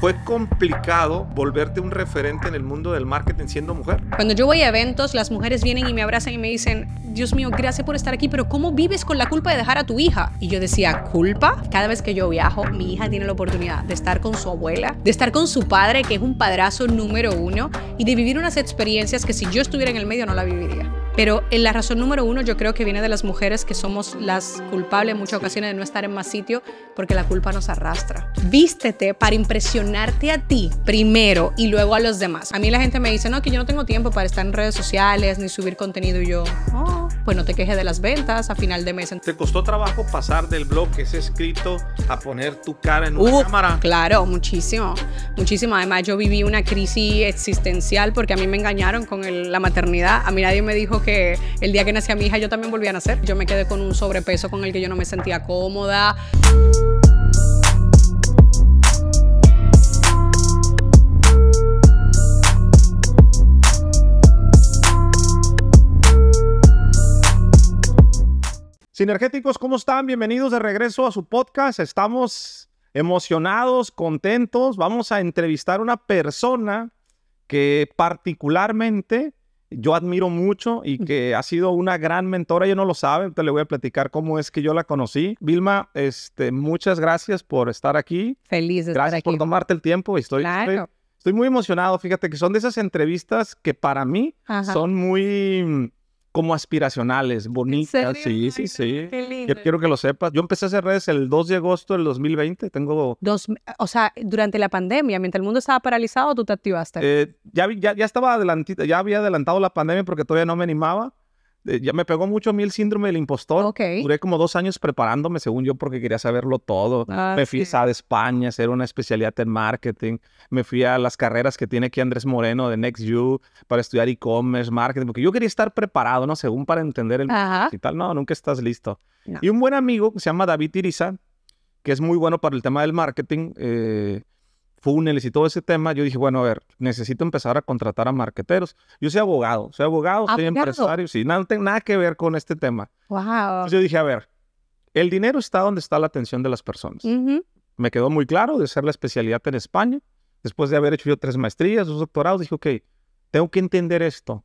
fue complicado volverte un referente en el mundo del marketing siendo mujer? Cuando yo voy a eventos, las mujeres vienen y me abrazan y me dicen, Dios mío, gracias por estar aquí, pero ¿cómo vives con la culpa de dejar a tu hija? Y yo decía, ¿culpa? Cada vez que yo viajo, mi hija tiene la oportunidad de estar con su abuela, de estar con su padre, que es un padrazo número uno, y de vivir unas experiencias que si yo estuviera en el medio no la viviría. Pero en eh, la razón número uno yo creo que viene de las mujeres que somos las culpables en muchas ocasiones de no estar en más sitio porque la culpa nos arrastra. Vístete para impresionarte a ti primero y luego a los demás. A mí la gente me dice, no, que yo no tengo tiempo para estar en redes sociales ni subir contenido y yo, oh, pues no te quejes de las ventas a final de mes. ¿Te costó trabajo pasar del blog que es escrito a poner tu cara en una cámara? Claro, muchísimo, muchísimo. Además yo viví una crisis existencial porque a mí me engañaron con la maternidad. A mí nadie me dijo que el día que a mi hija yo también volví a nacer. Yo me quedé con un sobrepeso con el que yo no me sentía cómoda. Sinergéticos, ¿cómo están? Bienvenidos de regreso a su podcast. Estamos emocionados, contentos. Vamos a entrevistar a una persona que particularmente yo admiro mucho y que ha sido una gran mentora, yo no lo saben, te le voy a platicar cómo es que yo la conocí. Vilma, este, muchas gracias por estar aquí. Feliz de estar Gracias por tomarte el tiempo. Estoy, estoy, muy emocionado, fíjate que son de esas entrevistas que para mí son muy como aspiracionales, bonitas. Sí, sí, sí. quiero que lo sepas. Yo empecé a hacer redes el 2 de agosto del 2020. Tengo. Dos, o sea, durante la pandemia, mientras el mundo estaba paralizado, tú te activaste. Eh, ya, ya, ya, estaba adelantita, ya había adelantado la pandemia porque todavía no me animaba ya me pegó mucho a mí el síndrome del impostor. Ok Duré como dos años preparándome, según yo, porque quería saberlo todo. Ah, me fui a España, hacer una especialidad en marketing. Me fui a las carreras que tiene aquí Andrés Moreno de Next You para estudiar e-commerce, marketing, porque yo quería estar preparado, ¿no? Según para entender el y tal. No, nunca estás listo. Y un buen amigo que se llama David Iriza, que es muy bueno para el tema del marketing, eh, funnels y todo ese tema, yo dije, bueno, a ver, necesito empezar a contratar a marqueteros. Yo soy abogado, soy abogado, soy empresario, sí, nada, no tengo nada que ver con este tema. Wow. Entonces yo dije, a ver, el dinero está donde está la atención de las personas. Me quedó muy claro de ser la especialidad en España. Después de haber hecho yo tres maestrías, dos doctorados, dije, ok, tengo que entender esto.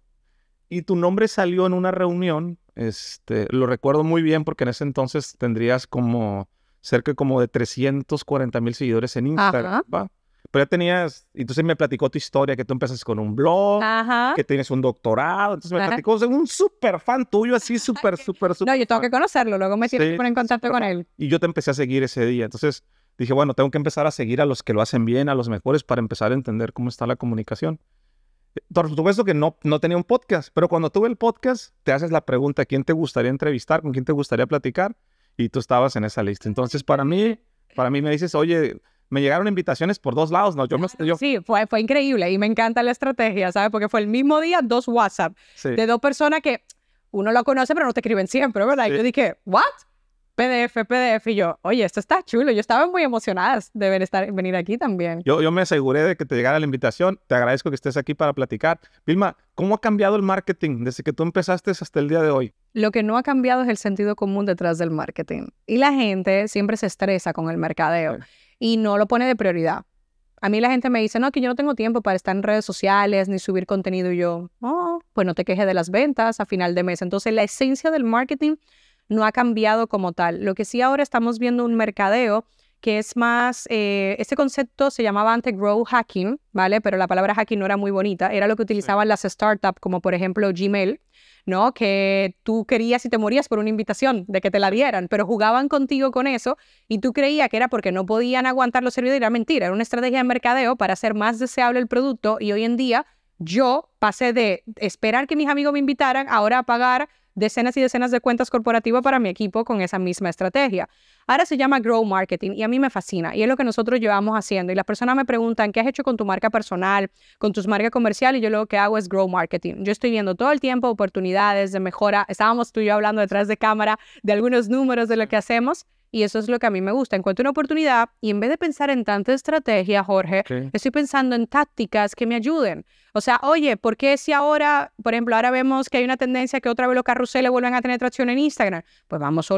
Y tu nombre salió en una reunión, este, lo recuerdo muy bien porque en ese entonces tendrías como cerca como de 340 mil seguidores en Instagram, pero ya tenías, entonces me platicó tu historia, que tú empiezas con un blog, que tienes un doctorado, entonces me platicó, o un súper fan tuyo, así súper, súper, súper. No, yo tengo que conocerlo, luego me tienes que poner en contacto con él. Y yo te empecé a seguir ese día, entonces dije, bueno, tengo que empezar a seguir a los que lo hacen bien, a los mejores, para empezar a entender cómo está la comunicación. Eh, por supuesto que no, no tenía un podcast, pero cuando tuve el podcast, te haces la pregunta, ¿quién te gustaría entrevistar? ¿Con quién te gustaría platicar? Y tú estabas en esa lista. Entonces, para mí, para mí me dices, oye, me llegaron invitaciones por dos lados, ¿no? Yo, Sí, fue, fue increíble y me encanta la estrategia, ¿sabes? Porque fue el mismo día dos WhatsApp de dos personas que uno lo conoce, pero no te escriben siempre, ¿verdad? Y yo dije, ¿what? PDF, PDF. Y yo, oye, esto está chulo. Yo estaba muy emocionada de estar, venir aquí también. Yo, me aseguré de que te llegara la invitación. Te agradezco que estés aquí para platicar. Vilma, ¿cómo ha cambiado el marketing desde que tú empezaste hasta el día de hoy? Lo que no ha cambiado es el sentido común detrás del marketing. Y la gente siempre se estresa con el mercadeo y no lo pone de prioridad. A mí la gente me dice, no, que yo no tengo tiempo para estar en redes sociales ni subir contenido. Y yo, oh, pues no te quejes de las ventas a final de mes. Entonces, la esencia del marketing no ha cambiado como tal. Lo que sí ahora estamos viendo un mercadeo que es más, eh, este concepto se llamaba antes grow hacking, ¿vale? Pero la palabra hacking no era muy bonita, era lo que utilizaban las startups, como por ejemplo Gmail, ¿no? Que tú querías y te morías por una invitación de que te la dieran, pero jugaban contigo con eso y tú creías que era porque no podían aguantar los servidores, era mentira, era una estrategia de mercadeo para hacer más deseable el producto y hoy en día yo pasé de esperar que mis amigos me invitaran, ahora a pagar decenas y decenas de cuentas corporativas para mi equipo con esa misma estrategia. Ahora se llama Grow Marketing y a mí me fascina y es lo que nosotros llevamos haciendo. Y las personas me preguntan, ¿qué has hecho con tu marca personal, con tus marcas comerciales? Y yo lo que hago es Grow Marketing. Yo estoy viendo todo el tiempo oportunidades de mejora. Estábamos tú y yo hablando detrás de cámara de algunos números de lo que hacemos. Y eso es lo que a mí me gusta. Encuentro una oportunidad y en vez de pensar en tanta estrategia, Jorge, estoy pensando en tácticas que me ayuden. O sea, oye, ¿por qué si ahora, por ejemplo, ahora vemos que hay una tendencia que otra vez los carruseles vuelven a tener tracción en Instagram? Pues vamos a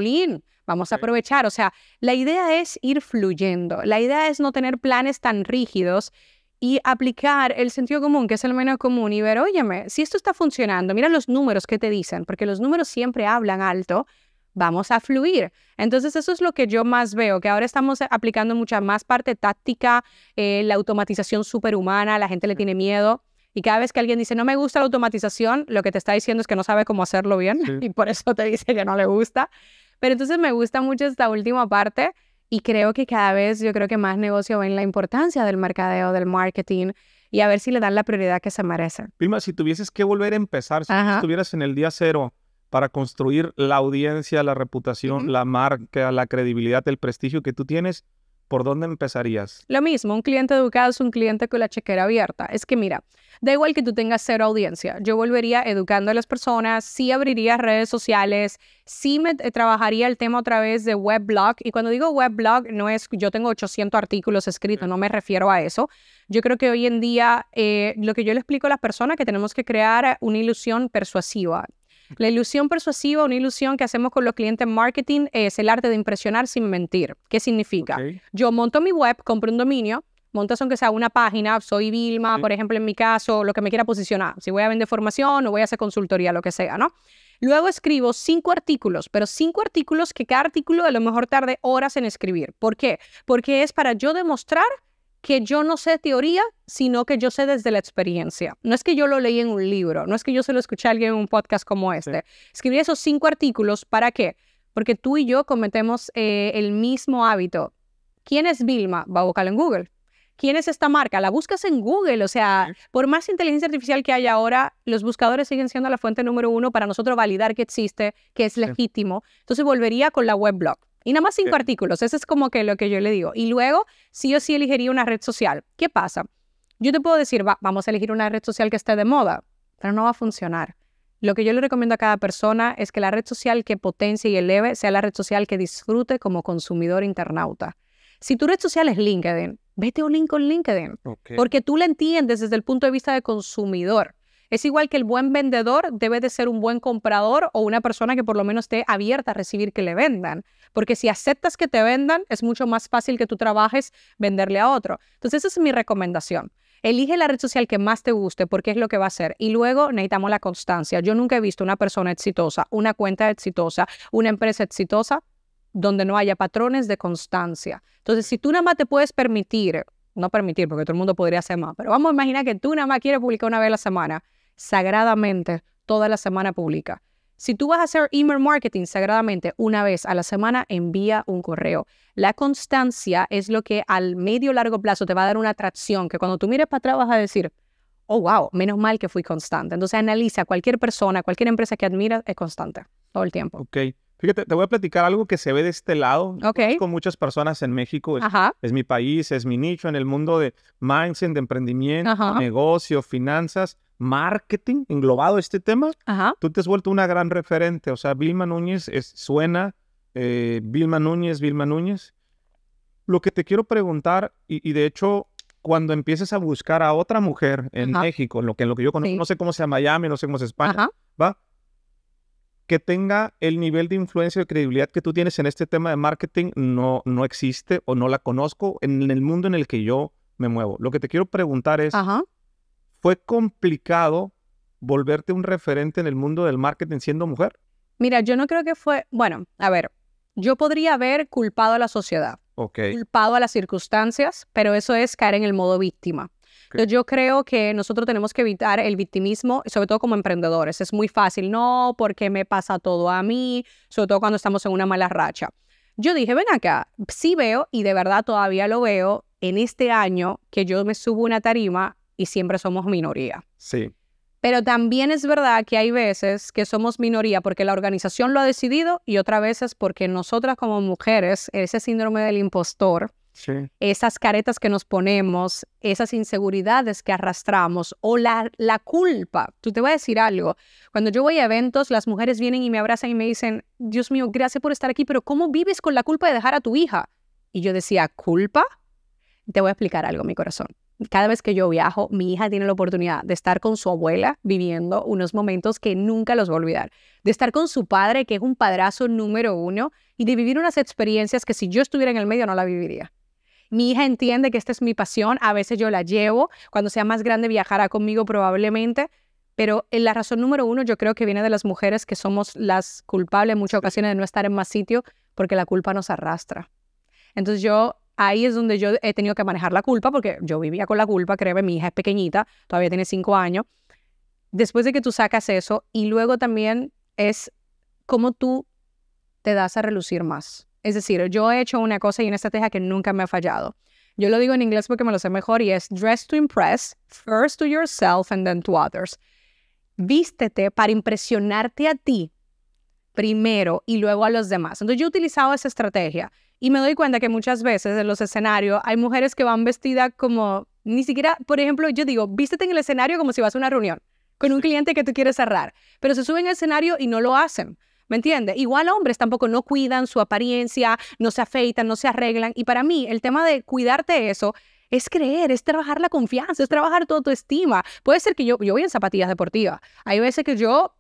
vamos a aprovechar. O sea, la idea es ir fluyendo. La idea es no tener planes tan rígidos y aplicar el sentido común, que es el menos común, y ver, óyeme, si esto está funcionando, mira los números que te dicen, porque los números siempre hablan alto, vamos a fluir. Entonces eso es lo que yo más veo, que ahora estamos aplicando mucha más parte táctica, eh, la automatización superhumana, la gente le tiene miedo. Y cada vez que alguien dice, no me gusta la automatización, lo que te está diciendo es que no sabe cómo hacerlo bien y por eso te dice que no le gusta. Pero entonces me gusta mucho esta última parte y creo que cada vez yo creo que más negocio ven la importancia del mercadeo, del marketing y a ver si le dan la prioridad que se merece. Vilma, si tuvieses que volver a empezar, si estuvieras en el día cero para construir la audiencia, la reputación, la marca, la credibilidad, el prestigio que tú tienes, ¿por dónde empezarías? Lo mismo, un cliente educado es un cliente con la chequera abierta. Es que mira, da igual que tú tengas cero audiencia, yo volvería educando a las personas, sí abriría redes sociales, sí me trabajaría el tema a través de web blog. Y cuando digo web blog, no es yo tengo 800 artículos escritos, no me refiero a eso. Yo creo que hoy en día eh, lo que yo le explico a las personas es que tenemos que crear una ilusión persuasiva. La ilusión persuasiva, una ilusión que hacemos con los clientes en marketing, es el arte de impresionar sin mentir. ¿Qué significa? Yo monto mi web, compro un dominio, montas aunque sea una página, soy Vilma, por ejemplo, en mi caso, lo que me quiera posicionar, si voy a vender formación o voy a hacer consultoría, lo que sea, ¿no? Luego escribo cinco artículos, pero cinco artículos que cada artículo a lo mejor tarde horas en escribir. ¿Por qué? Porque es para yo demostrar que yo no sé teoría, sino que yo sé desde la experiencia. No es que yo lo leí en un libro, no es que yo se lo escuché a alguien en un podcast como este. Escribir esos cinco artículos, ¿para qué? Porque tú y yo cometemos eh, el mismo hábito. ¿Quién es Vilma? Va a buscarlo en Google. ¿Quién es esta marca? La buscas en Google, o sea, por más inteligencia artificial que haya ahora, los buscadores siguen siendo la fuente número uno para nosotros validar que existe, que es legítimo. Entonces volvería con la web blog. Y nada más cinco artículos. Eso es como que lo que yo le digo. Y luego, si yo sí elegiría una red social. ¿Qué pasa? Yo te puedo decir, vamos a elegir una red social que esté de moda, pero no va a funcionar. Lo que yo le recomiendo a cada persona es que la red social que potencie y eleve sea la red social que disfrute como consumidor internauta. Si tu red social es LinkedIn, vete a un link con LinkedIn, porque tú la entiendes desde el punto de vista de consumidor. Es igual que el buen vendedor debe de ser un buen comprador o una persona que por lo menos esté abierta a recibir que le vendan, porque si aceptas que te vendan, es mucho más fácil que tú trabajes venderle a otro. Entonces esa es mi recomendación. Elige la red social que más te guste porque es lo que va a hacer. Y luego necesitamos la constancia. Yo nunca he visto una persona exitosa, una cuenta exitosa, una empresa exitosa donde no haya patrones de constancia. Entonces, si tú nada más te puedes permitir, no permitir porque todo el mundo podría hacer más, pero vamos a imaginar que tú nada más quieres publicar una vez a la semana sagradamente toda la semana pública. Si tú vas a hacer email marketing sagradamente una vez a la semana, envía un correo. La constancia es lo que al medio largo plazo te va a dar una atracción que cuando tú mires para atrás vas a decir, oh, wow, menos mal que fui constante. Entonces analiza, cualquier persona, cualquier empresa que admiras es constante todo el tiempo. Ok. Fíjate, te voy a platicar algo que se ve de este lado. Ok. Con muchas personas en México. Es, mi país, es mi nicho en el mundo de mindset, de emprendimiento, negocio, finanzas marketing englobado este tema, tú te has vuelto una gran referente. O sea, Vilma Núñez suena, eh, Vilma Núñez, Vilma Núñez. Lo que te quiero preguntar, y, de hecho, cuando empieces a buscar a otra mujer en México, en lo que, lo que yo conozco, no sé cómo sea Miami, no sé cómo es España, ¿va? que tenga el nivel de influencia y credibilidad que tú tienes en este tema de marketing no, no existe o no la conozco en el mundo en el que yo me muevo. Lo que te quiero preguntar es, ¿Fue complicado volverte un referente en el mundo del marketing siendo mujer? Mira, yo no creo que fue, bueno, a ver, yo podría haber culpado a la sociedad, culpado a las circunstancias, pero eso es caer en el modo víctima. yo creo que nosotros tenemos que evitar el victimismo, sobre todo como emprendedores. Es muy fácil, no, porque me pasa todo a mí, sobre todo cuando estamos en una mala racha. Yo dije, ven acá, sí veo, y de verdad todavía lo veo, en este año que yo me subo una tarima y siempre somos minoría. Sí. Pero también es verdad que hay veces que somos minoría porque la organización lo ha decidido y otras veces porque nosotras como mujeres, ese síndrome del impostor, esas caretas que nos ponemos, esas inseguridades que arrastramos o la, la culpa. Tú te voy a decir algo. Cuando yo voy a eventos, las mujeres vienen y me abrazan y me dicen, Dios mío, gracias por estar aquí, pero ¿cómo vives con la culpa de dejar a tu hija? Y yo decía, ¿culpa? Te voy a explicar algo, mi corazón cada vez que yo viajo, mi hija tiene la oportunidad de estar con su abuela viviendo unos momentos que nunca los va a olvidar, de estar con su padre, que es un padrazo número uno, y de vivir unas experiencias que si yo estuviera en el medio no la viviría. Mi hija entiende que esta es mi pasión, a veces yo la llevo, cuando sea más grande viajará conmigo probablemente, pero eh, la razón número uno yo creo que viene de las mujeres que somos las culpables en muchas ocasiones de no estar en más sitio porque la culpa nos arrastra. Entonces yo ahí es donde yo he tenido que manejar la culpa, porque yo vivía con la culpa, créeme, mi hija es pequeñita, todavía tiene cinco años. Después de que tú sacas eso, y luego también es cómo tú te das a relucir más. Es decir, yo he hecho una cosa y una estrategia que nunca me ha fallado. Yo lo digo en inglés porque me lo sé mejor y es dress to impress, first to yourself and then to others. Vístete para impresionarte a ti primero y luego a los demás. Entonces yo he utilizado esa estrategia y me doy cuenta que muchas veces en los escenarios hay mujeres que van vestidas como, ni siquiera, por ejemplo, yo digo, vístete en el escenario como si vas a una reunión con un cliente que tú quieres cerrar, pero se suben al escenario y no lo hacen. ¿Me entiendes? Igual hombres tampoco no cuidan su apariencia, no se afeitan, no se arreglan. Y para mí, el tema de cuidarte eso es creer, es trabajar la confianza, es trabajar toda tu estima. Puede ser que yo, yo voy en zapatillas deportivas. Hay veces que yo,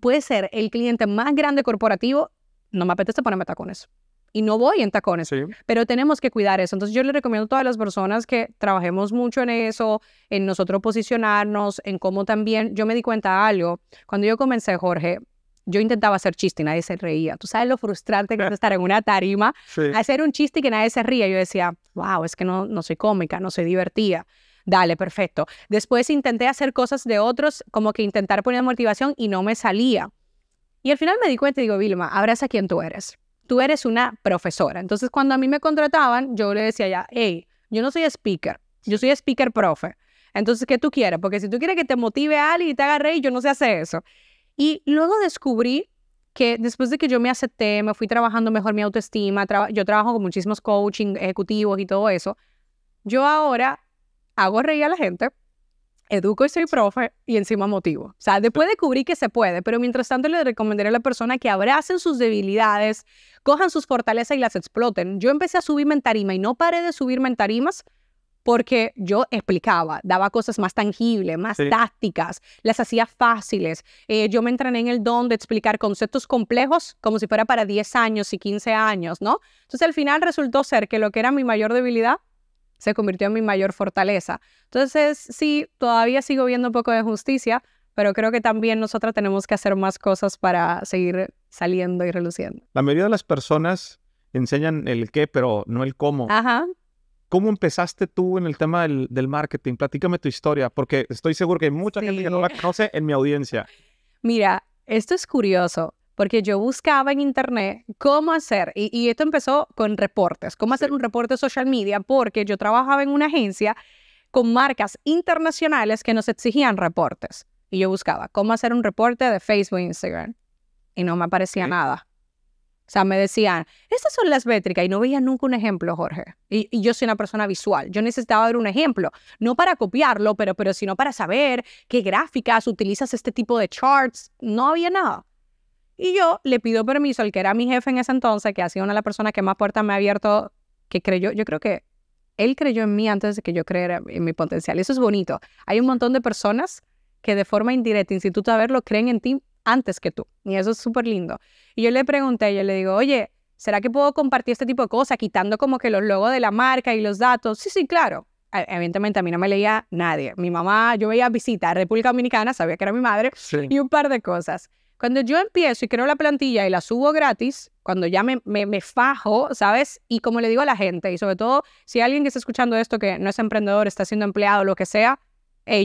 puede ser el cliente más grande corporativo, no me apetece ponerme tacones y no voy en tacones, pero tenemos que cuidar eso. Entonces yo le recomiendo a todas las personas que trabajemos mucho en eso, en nosotros posicionarnos, en cómo también yo me di cuenta de algo. Cuando yo comencé, Jorge, yo intentaba hacer chiste y nadie se reía. Tú sabes lo frustrante que es estar en una tarima, hacer un chiste y que nadie se ría. Yo decía, wow, es que no, no soy cómica, no soy divertida. Dale, perfecto. Después intenté hacer cosas de otros, como que intentar poner motivación y no me salía. Y al final me di cuenta y digo, Vilma, abraza quien tú eres tú eres una profesora. Entonces, cuando a mí me contrataban, yo le decía ya, hey, yo no soy speaker, yo soy speaker profe. Entonces, ¿qué tú quieres? Porque si tú quieres que te motive a alguien y te agarre, y yo no sé hacer eso. Y luego descubrí que después de que yo me acepté, me fui trabajando mejor mi autoestima, yo trabajo con muchísimos coaching ejecutivos y todo eso, yo ahora hago reír a la gente, educo y soy profe y encima motivo. O sea, después descubrí que se puede, pero mientras tanto le recomendaré a la persona que abracen sus debilidades, cojan sus fortalezas y las exploten. Yo empecé a subir en tarima y no paré de subirme en tarimas porque yo explicaba, daba cosas más tangibles, más tácticas, las hacía fáciles. Eh, yo me entrené en el don de explicar conceptos complejos como si fuera para 10 años y 15 años, ¿no? Entonces al final resultó ser que lo que era mi mayor debilidad se convirtió en mi mayor fortaleza. Entonces, sí, todavía sigo viendo un poco de justicia, pero creo que también nosotras tenemos que hacer más cosas para seguir saliendo y reluciendo. La mayoría de las personas enseñan el qué, pero no el cómo. Ajá. ¿Cómo empezaste tú en el tema del, marketing? Platícame tu historia, porque estoy seguro que hay mucha gente que no la conoce en mi audiencia. Mira, esto es curioso porque yo buscaba en internet cómo hacer, y, esto empezó con reportes, cómo hacer un reporte de social media, porque yo trabajaba en una agencia con marcas internacionales que nos exigían reportes. Y yo buscaba cómo hacer un reporte de Facebook e Instagram. Y no me aparecía nada. O sea, me decían, estas son las métricas. Y no veía nunca un ejemplo, Jorge. Y, y, yo soy una persona visual. Yo necesitaba ver un ejemplo. No para copiarlo, pero, pero sino para saber qué gráficas utilizas este tipo de charts. No había nada. Y yo le pido permiso al que era mi jefe en ese entonces, que ha sido una de las personas que más puertas me ha abierto, que creyó, yo creo que él creyó en mí antes de que yo creyera en mi potencial. Eso es bonito. Hay un montón de personas que de forma indirecta, instituto a verlo, creen en ti antes que tú. Y eso es súper lindo. Y yo le pregunté, yo le digo, oye, ¿será que puedo compartir este tipo de cosas, quitando como que los logos de la marca y los datos? Sí, sí, claro. E, evidentemente a mí no me leía nadie. Mi mamá, yo veía visitas a República Dominicana, sabía que era mi madre, y un par de cosas. Cuando yo empiezo y creo la plantilla y la subo gratis, cuando ya me, me, fajo, ¿sabes? Y como le digo a la gente, y sobre todo si alguien que está escuchando esto, que no es emprendedor, está siendo empleado, lo que sea,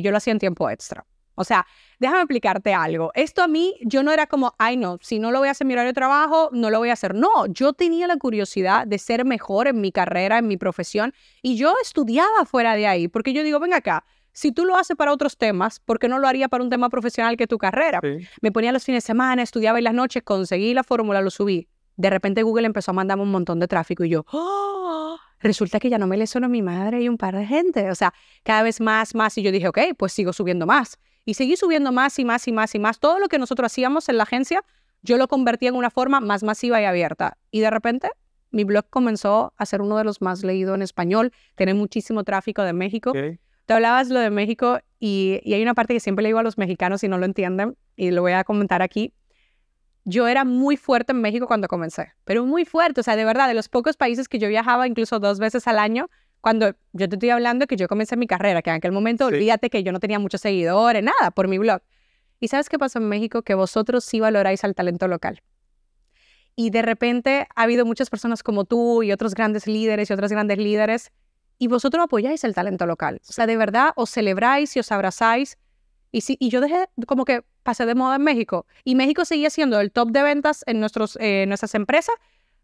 yo lo hacía en tiempo extra. O sea, déjame explicarte algo. Esto a mí, yo no era como, ay, no, si no lo voy a hacer en mi horario de trabajo, no lo voy a hacer. No, yo tenía la curiosidad de ser mejor en mi carrera, en mi profesión, y yo estudiaba fuera de ahí, porque yo digo, ven acá, si tú lo haces para otros temas, ¿por qué no lo haría para un tema profesional que tu carrera? Me ponía los fines de semana, estudiaba en las noches, conseguí la fórmula, lo subí. De repente Google empezó a mandarme un montón de tráfico y yo, ¡oh! Resulta que ya no me le a mi madre y un par de gente. O sea, cada vez más, más. Y yo dije, ok, pues sigo subiendo más. Y seguí subiendo más y más y más y más. Todo lo que nosotros hacíamos en la agencia, yo lo convertí en una forma más masiva y abierta. Y de repente mi blog comenzó a ser uno de los más leídos en español, tener muchísimo tráfico de México. Te hablabas lo de México y, hay una parte que siempre le digo a los mexicanos y no lo entienden y lo voy a comentar aquí. Yo era muy fuerte en México cuando comencé, pero muy fuerte, o sea, de verdad, de los pocos países que yo viajaba incluso dos veces al año, cuando yo te estoy hablando que yo comencé mi carrera, que en aquel momento olvídate que yo no tenía muchos seguidores, nada, por mi blog. ¿Y sabes qué pasó en México? Que vosotros sí valoráis al talento local. Y de repente ha habido muchas personas como tú y otros grandes líderes y otras grandes líderes y vosotros apoyáis el talento local. O sea, de verdad, os celebráis y os abrazáis. Y, y yo dejé, como que pasé de moda en México. Y México seguía siendo el top de ventas en nuestros, nuestras empresas,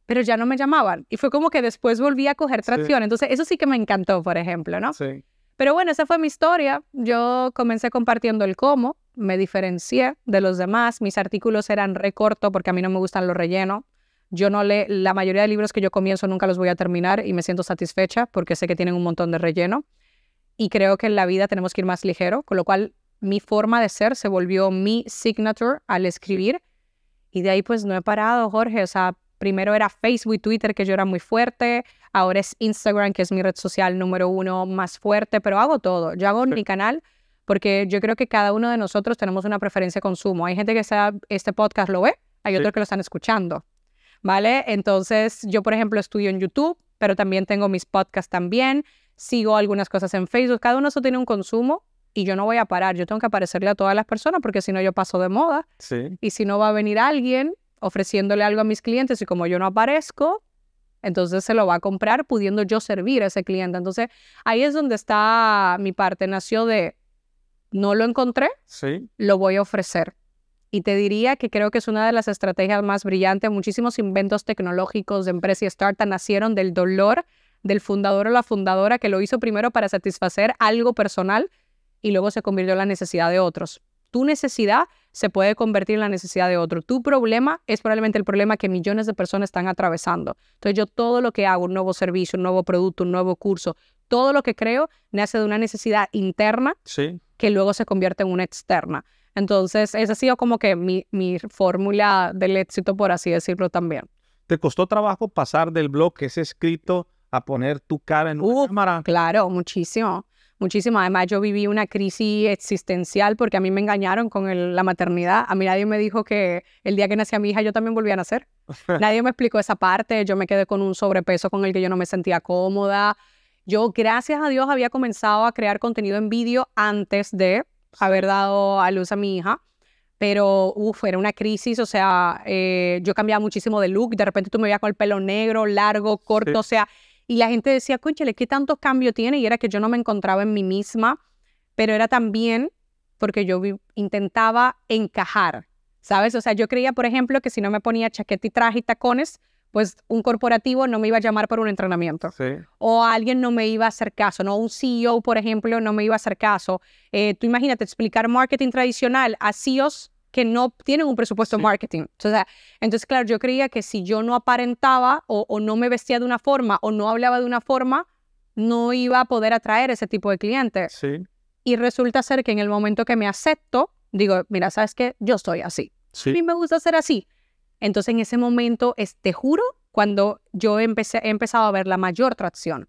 pero ya no me llamaban. Y fue como que después volví a coger tracción. Entonces, eso sí que me encantó, por ejemplo, ¿no? Sí. Pero bueno, esa fue mi historia. Yo comencé compartiendo el cómo, me diferencié de los demás. Mis artículos eran recorto porque a mí no me gustan los rellenos. Yo no le, la mayoría de libros que yo comienzo nunca los voy a terminar y me siento satisfecha porque sé que tienen un montón de relleno. Y creo que en la vida tenemos que ir más ligero, con lo cual mi forma de ser se volvió mi signature al escribir. Y de ahí pues no he parado, Jorge. O sea, primero era Facebook y Twitter, que yo era muy fuerte. Ahora es Instagram, que es mi red social número uno más fuerte. Pero hago todo. Yo hago mi canal porque yo creo que cada uno de nosotros tenemos una preferencia de consumo. Hay gente que sea, este podcast lo ve, hay otros que lo están escuchando. ¿vale? Entonces, yo, por ejemplo, estudio en YouTube, pero también tengo mis podcasts también, sigo algunas cosas en Facebook, cada uno eso tiene un consumo y yo no voy a parar, yo tengo que aparecerle a todas las personas porque si no yo paso de moda. Sí. Y si no va a venir alguien ofreciéndole algo a mis clientes y como yo no aparezco, entonces se lo va a comprar pudiendo yo servir a ese cliente. Entonces ahí es donde está mi parte, nació de no lo encontré, sí. lo voy a ofrecer y te diría que creo que es una de las estrategias más brillantes. Muchísimos inventos tecnológicos de empresa y startup nacieron del dolor del fundador o la fundadora que lo hizo primero para satisfacer algo personal y luego se convirtió en la necesidad de otros. Tu necesidad se puede convertir en la necesidad de otro. Tu problema es probablemente el problema que millones de personas están atravesando. Entonces yo todo lo que hago, un nuevo servicio, un nuevo producto, un nuevo curso, todo lo que creo nace de una necesidad interna que luego se convierte en una externa. Entonces, esa ha sido como que mi, fórmula del éxito, por así decirlo también. ¿Te costó trabajo pasar del blog que es escrito a poner tu cara en una cámara? Claro, muchísimo. Muchísimo. Además, yo viví una crisis existencial porque a mí me engañaron con la maternidad. A mí nadie me dijo que el día que nacía mi hija yo también volvía a nacer. nadie me explicó esa parte. Yo me quedé con un sobrepeso con el que yo no me sentía cómoda. Yo, gracias a Dios, había comenzado a crear contenido en vídeo antes de haber dado a luz a mi hija, pero uff, era una crisis, o sea, eh, yo cambiaba muchísimo de look, de repente tú me veías con el pelo negro, largo, corto, o sea, y la gente decía, cónchale, ¿qué tantos cambios tiene? Y era que yo no me encontraba en mí misma, pero era también porque yo intentaba encajar, ¿sabes? O sea, yo creía, por ejemplo, que si no me ponía chaqueta y traje y tacones, pues un corporativo no me iba a llamar por un entrenamiento. O alguien no me iba a hacer caso, ¿no? Un CEO, por ejemplo, no me iba a hacer caso. Eh, tú imagínate explicar marketing tradicional a CEOs que no tienen un presupuesto marketing. O sea, entonces, claro, yo creía que si yo no aparentaba o, o no me vestía de una forma o no hablaba de una forma, no iba a poder atraer ese tipo de clientes. Sí. Y resulta ser que en el momento que me acepto, digo, mira, ¿sabes que Yo soy así. Sí. A mí me gusta ser así. Entonces en ese momento, es, te juro, cuando yo empecé, he empezado a ver la mayor tracción.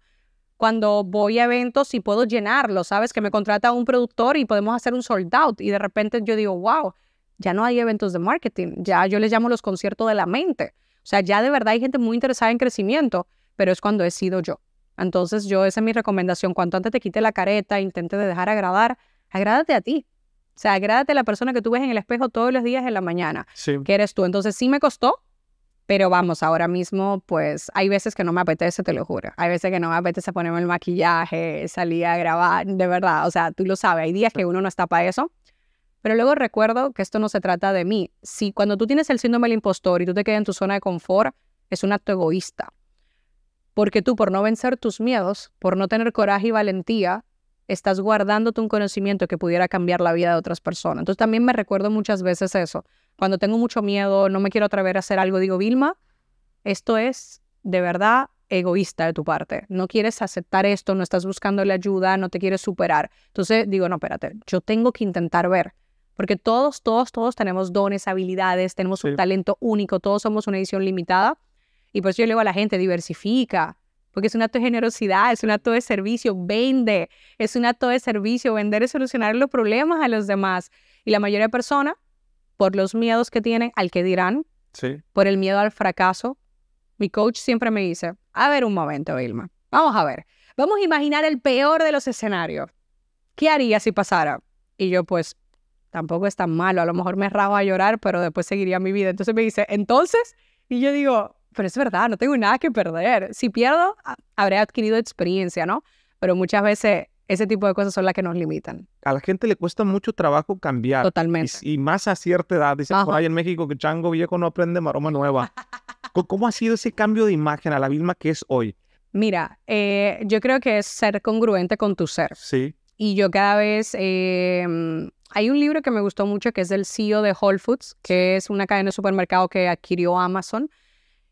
Cuando voy a eventos y puedo llenarlo, ¿sabes? Que me contrata un productor y podemos hacer un sold out y de repente yo digo, wow, ya no hay eventos de marketing, ya yo les llamo los conciertos de la mente. O sea, ya de verdad hay gente muy interesada en crecimiento, pero es cuando he sido yo. Entonces yo, esa es mi recomendación, cuanto antes te quite la careta, intente de dejar agradar, agrádate a ti, o sea, agrádate la persona que tú ves en el espejo todos los días en la mañana, que eres tú. Entonces sí me costó, pero vamos, ahora mismo, pues hay veces que no me apetece, te lo juro. Hay veces que no me apetece ponerme el maquillaje, salir a grabar, de verdad. O sea, tú lo sabes, hay días que uno no está para eso. Pero luego recuerdo que esto no se trata de mí. Si cuando tú tienes el síndrome del impostor y tú te quedas en tu zona de confort, es un acto egoísta. Porque tú, por no vencer tus miedos, por no tener coraje y valentía, estás guardándote un conocimiento que pudiera cambiar la vida de otras personas. Entonces también me recuerdo muchas veces eso. Cuando tengo mucho miedo, no me quiero atrever a hacer algo, digo, Vilma, esto es de verdad egoísta de tu parte. No quieres aceptar esto, no estás buscando la ayuda, no te quieres superar. Entonces digo, no, espérate, yo tengo que intentar ver. Porque todos, todos, todos tenemos dones, habilidades, tenemos un talento único, todos somos una edición limitada. Y por eso yo le digo a la gente, diversifica, porque es un acto de generosidad, es un acto de servicio, vende, es un acto de servicio, vender es solucionar los problemas a los demás. Y la mayoría de personas, por los miedos que tienen al que dirán, sí. por el miedo al fracaso, mi coach siempre me dice, a ver un momento, Vilma, vamos a ver, vamos a imaginar el peor de los escenarios. ¿Qué haría si pasara? Y yo pues, tampoco es tan malo, a lo mejor me rajo a llorar, pero después seguiría mi vida. Entonces me dice, entonces, y yo digo, pero es verdad, no tengo nada que perder. Si pierdo, habré adquirido experiencia, ¿no? Pero muchas veces ese tipo de cosas son las que nos limitan. A la gente le cuesta mucho trabajo cambiar. Totalmente. Y, más a cierta edad. Dicen por ahí en México que chango viejo no aprende maroma nueva. ¿Cómo ha sido ese cambio de imagen a la misma que es hoy? Mira, eh, yo creo que es ser congruente con tu ser. Sí. Y yo cada vez... Eh, hay un libro que me gustó mucho que es del CEO de Whole Foods, que es una cadena de supermercado que adquirió Amazon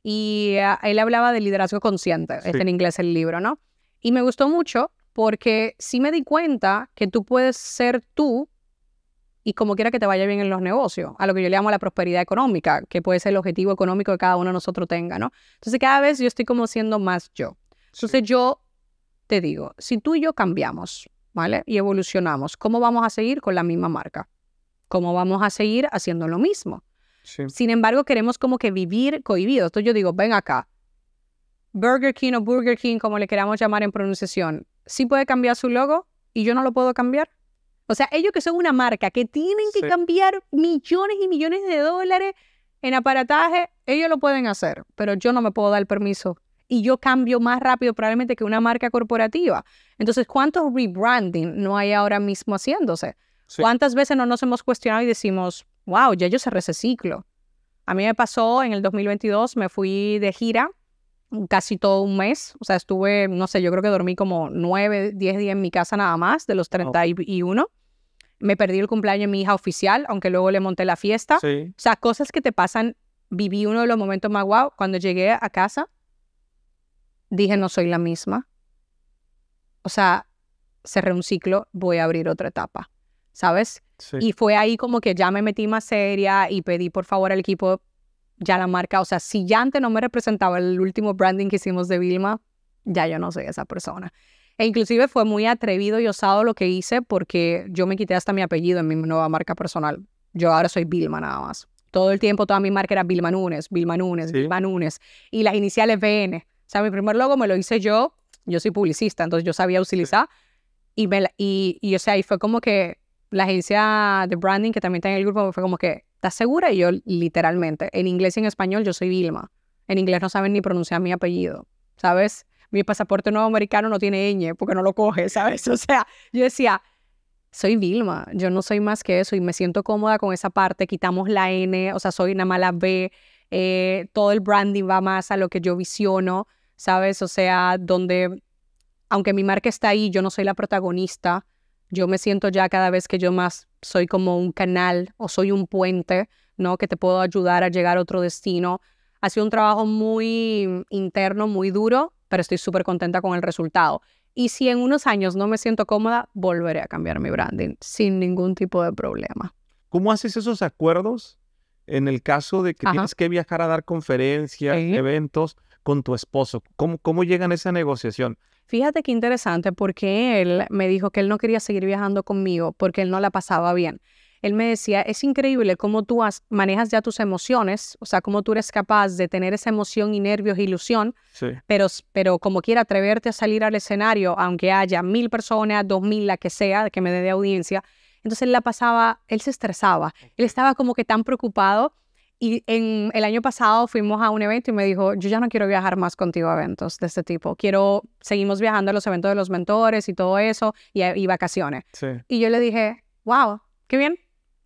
y ah, él hablaba de liderazgo consciente, este, en inglés el libro, ¿no? Y me gustó mucho porque sí me di cuenta que tú puedes ser tú y como quiera que te vaya bien en los negocios, a lo que yo le llamo la prosperidad económica, que puede ser el objetivo económico que cada uno de nosotros tenga, ¿no? Entonces cada vez yo estoy como siendo más yo. Entonces yo te digo, si tú y yo cambiamos, ¿vale? Y evolucionamos, ¿cómo vamos a seguir con la misma marca? ¿Cómo vamos a seguir haciendo lo mismo? Sin embargo, queremos como que vivir cohibidos. Entonces yo digo, ven acá. Burger King o Burger King, como le queramos llamar en pronunciación, sí puede cambiar su logo y yo no lo puedo cambiar. O sea, ellos que son una marca que tienen que cambiar millones y millones de dólares en aparataje, ellos lo pueden hacer, pero yo no me puedo dar el permiso. Y yo cambio más rápido probablemente que una marca corporativa. Entonces, ¿cuántos rebranding no hay ahora mismo haciéndose? ¿Cuántas veces no nos hemos cuestionado y decimos, wow, ya yo cerré ese ciclo. A mí me pasó en el 2022, me fui de gira casi todo un mes, o sea, estuve, no sé, yo creo que dormí como nueve, diez días en mi casa nada más, de los 31. Me perdí el cumpleaños de mi hija oficial, aunque luego le monté la fiesta. O sea, cosas que te pasan. Viví uno de los momentos más guau. Cuando llegué a casa, dije, no soy la misma. O sea, cerré un ciclo, voy a abrir otra etapa. ¿Sabes? Y fue ahí como que ya me metí más seria y pedí por favor al equipo ya la marca. O sea, si ya antes no me representaba el último branding que hicimos de Vilma, ya yo no soy esa persona. E inclusive fue muy atrevido y osado lo que hice porque yo me quité hasta mi apellido en mi nueva marca personal. Yo ahora soy Vilma nada más. Todo el tiempo toda mi marca era Vilma Núñez, Vilma Núñez, Vilma Núñez. Y las iniciales VN. O sea, mi primer logo me lo hice yo. Yo soy publicista, entonces yo sabía utilizar. Y, me, y, y, o sea, y fue como que la agencia de branding que también está en el grupo fue como que, ¿estás segura? Y yo literalmente, en inglés y en español, yo soy Vilma. En inglés no saben ni pronunciar mi apellido, ¿sabes? Mi pasaporte nuevo americano no tiene ñ porque no lo coge, ¿sabes? O sea, yo decía, soy Vilma, yo no soy más que eso y me siento cómoda con esa parte, quitamos la N, o sea, soy una mala B, eh, todo el branding va más a lo que yo visiono, ¿sabes? O sea, donde, aunque mi marca está ahí, yo no soy la protagonista, yo me siento ya cada vez que yo más soy como un canal o soy un puente, ¿no? Que te puedo ayudar a llegar a otro destino. Ha sido un trabajo muy interno, muy duro, pero estoy súper contenta con el resultado. Y si en unos años no me siento cómoda, volveré a cambiar mi branding sin ningún tipo de problema. ¿Cómo haces esos acuerdos en el caso de que tienes que viajar a dar conferencias, eventos con tu esposo? ¿Cómo, ¿Cómo llegan a esa negociación? Fíjate qué interesante porque él me dijo que él no quería seguir viajando conmigo porque él no la pasaba bien. Él me decía, es increíble cómo tú manejas ya tus emociones, o sea, cómo tú eres capaz de tener esa emoción y nervios, ilusión, pero, pero como quiera atreverte a salir al escenario, aunque haya mil personas, dos mil, la que sea, que me dé de audiencia. Entonces él la pasaba, él se estresaba, él estaba como que tan preocupado y en el año pasado fuimos a un evento y me dijo, yo ya no quiero viajar más contigo a eventos de este tipo. Quiero, seguimos viajando a los eventos de los mentores y todo eso y, eh, vacaciones. Y yo le dije, wow, qué bien,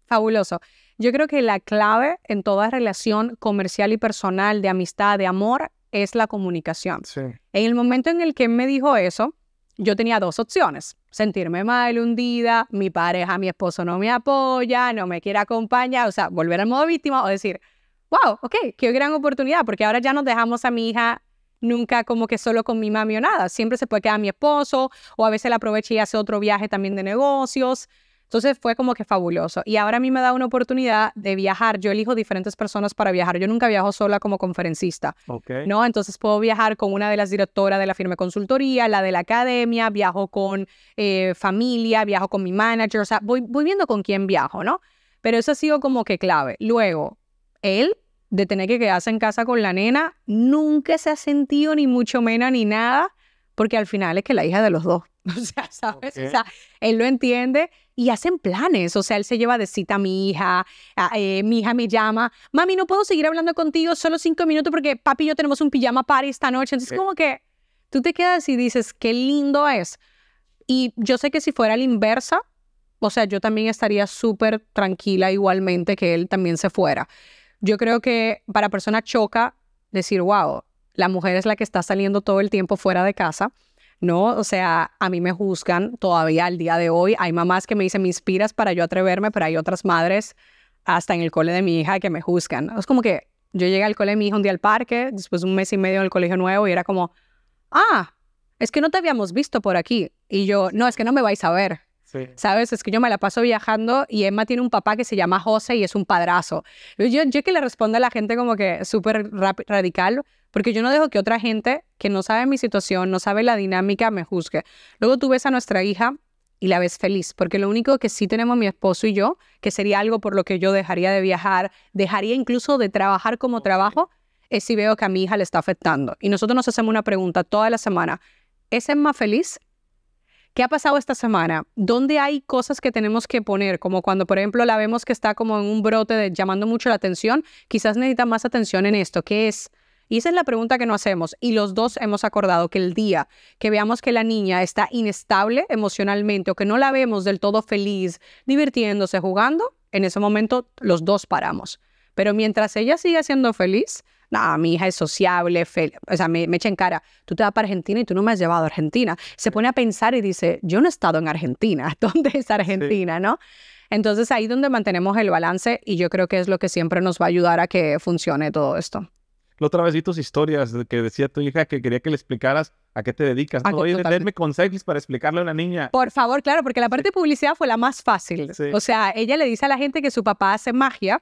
fabuloso. Yo creo que la clave en toda relación comercial y personal, de amistad, de amor, es la comunicación. En el momento en el que me dijo eso, yo tenía dos opciones, sentirme mal, hundida, mi pareja, mi esposo no me apoya, no me quiere acompañar, o sea, volver al modo víctima o decir, wow, ok, qué gran oportunidad, porque ahora ya nos dejamos a mi hija nunca como que solo con mi mami o nada, siempre se puede quedar mi esposo o a veces la aprovecha y hace otro viaje también de negocios. Entonces fue como que fabuloso. Y ahora a mí me da una oportunidad de viajar. Yo elijo diferentes personas para viajar. Yo nunca viajo sola como conferencista. ¿no? Entonces puedo viajar con una de las directoras de la firma consultoría, la de la academia, viajo con eh, familia, viajo con mi manager. O sea, voy, viendo con quién viajo, ¿no? Pero eso ha sido como que clave. Luego, él de tener que quedarse en casa con la nena, nunca se ha sentido ni mucho menos ni nada, porque al final es que la hija de los dos. O sea, ¿sabes? O sea, él lo entiende y hacen planes. O sea, él se lleva de cita a mi hija, eh, mi hija me llama, mami, no puedo seguir hablando contigo solo cinco minutos porque papi y yo tenemos un pijama party esta noche. Entonces, como que tú te quedas y dices, qué lindo es. Y yo sé que si fuera la inversa, o sea, yo también estaría súper tranquila igualmente que él también se fuera. Yo creo que para persona choca decir, wow, la mujer es la que está saliendo todo el tiempo fuera de casa ¿no? O sea, a mí me juzgan todavía al día de hoy. Hay mamás que me dicen, me inspiras para yo atreverme, pero hay otras madres hasta en el cole de mi hija que me juzgan. Es como que yo llegué al cole de mi hija un día al parque, después de un mes y medio en el colegio nuevo y era como, ah, es que no te habíamos visto por aquí. Y yo, no, es que no me vais a ver. ¿Sabes? Es que yo me la paso viajando y Emma tiene un papá que se llama José y es un padrazo. Yo, yo que le respondo a la gente como que súper radical, porque yo no dejo que otra gente que no sabe mi situación, no sabe la dinámica, me juzgue. Luego tú ves a nuestra hija y la ves feliz, porque lo único que sí tenemos mi esposo y yo, que sería algo por lo que yo dejaría de viajar, dejaría incluso de trabajar como trabajo, es si veo que a mi hija le está afectando. Y nosotros nos hacemos una pregunta toda la semana, ¿es Emma feliz? ¿Qué ha pasado esta semana? ¿Dónde hay cosas que tenemos que poner? Como cuando, por ejemplo, la vemos que está como en un brote llamando mucho la atención, quizás necesita más atención en esto. Que es? Y esa es la pregunta que nos hacemos. Y los dos hemos acordado que el día que veamos que la niña está inestable emocionalmente o que no la vemos del todo feliz, divirtiéndose, jugando, en ese momento los dos paramos. Pero mientras ella siga siendo feliz, mi hija es sociable, o sea, me, echa en cara, tú te vas para Argentina y tú no me has llevado a Argentina. Se pone a pensar y dice, yo no he estado en Argentina, ¿dónde es Argentina, no? Entonces ahí donde mantenemos el balance y yo creo que es lo que siempre nos va a ayudar a que funcione todo esto. La otra vez tus historias que decía tu hija que quería que le explicaras a qué te dedicas. ¿no? Oye, consejos para explicarle a una niña. Por favor, claro, porque la parte de publicidad fue la más fácil. O sea, ella le dice a la gente que su papá hace magia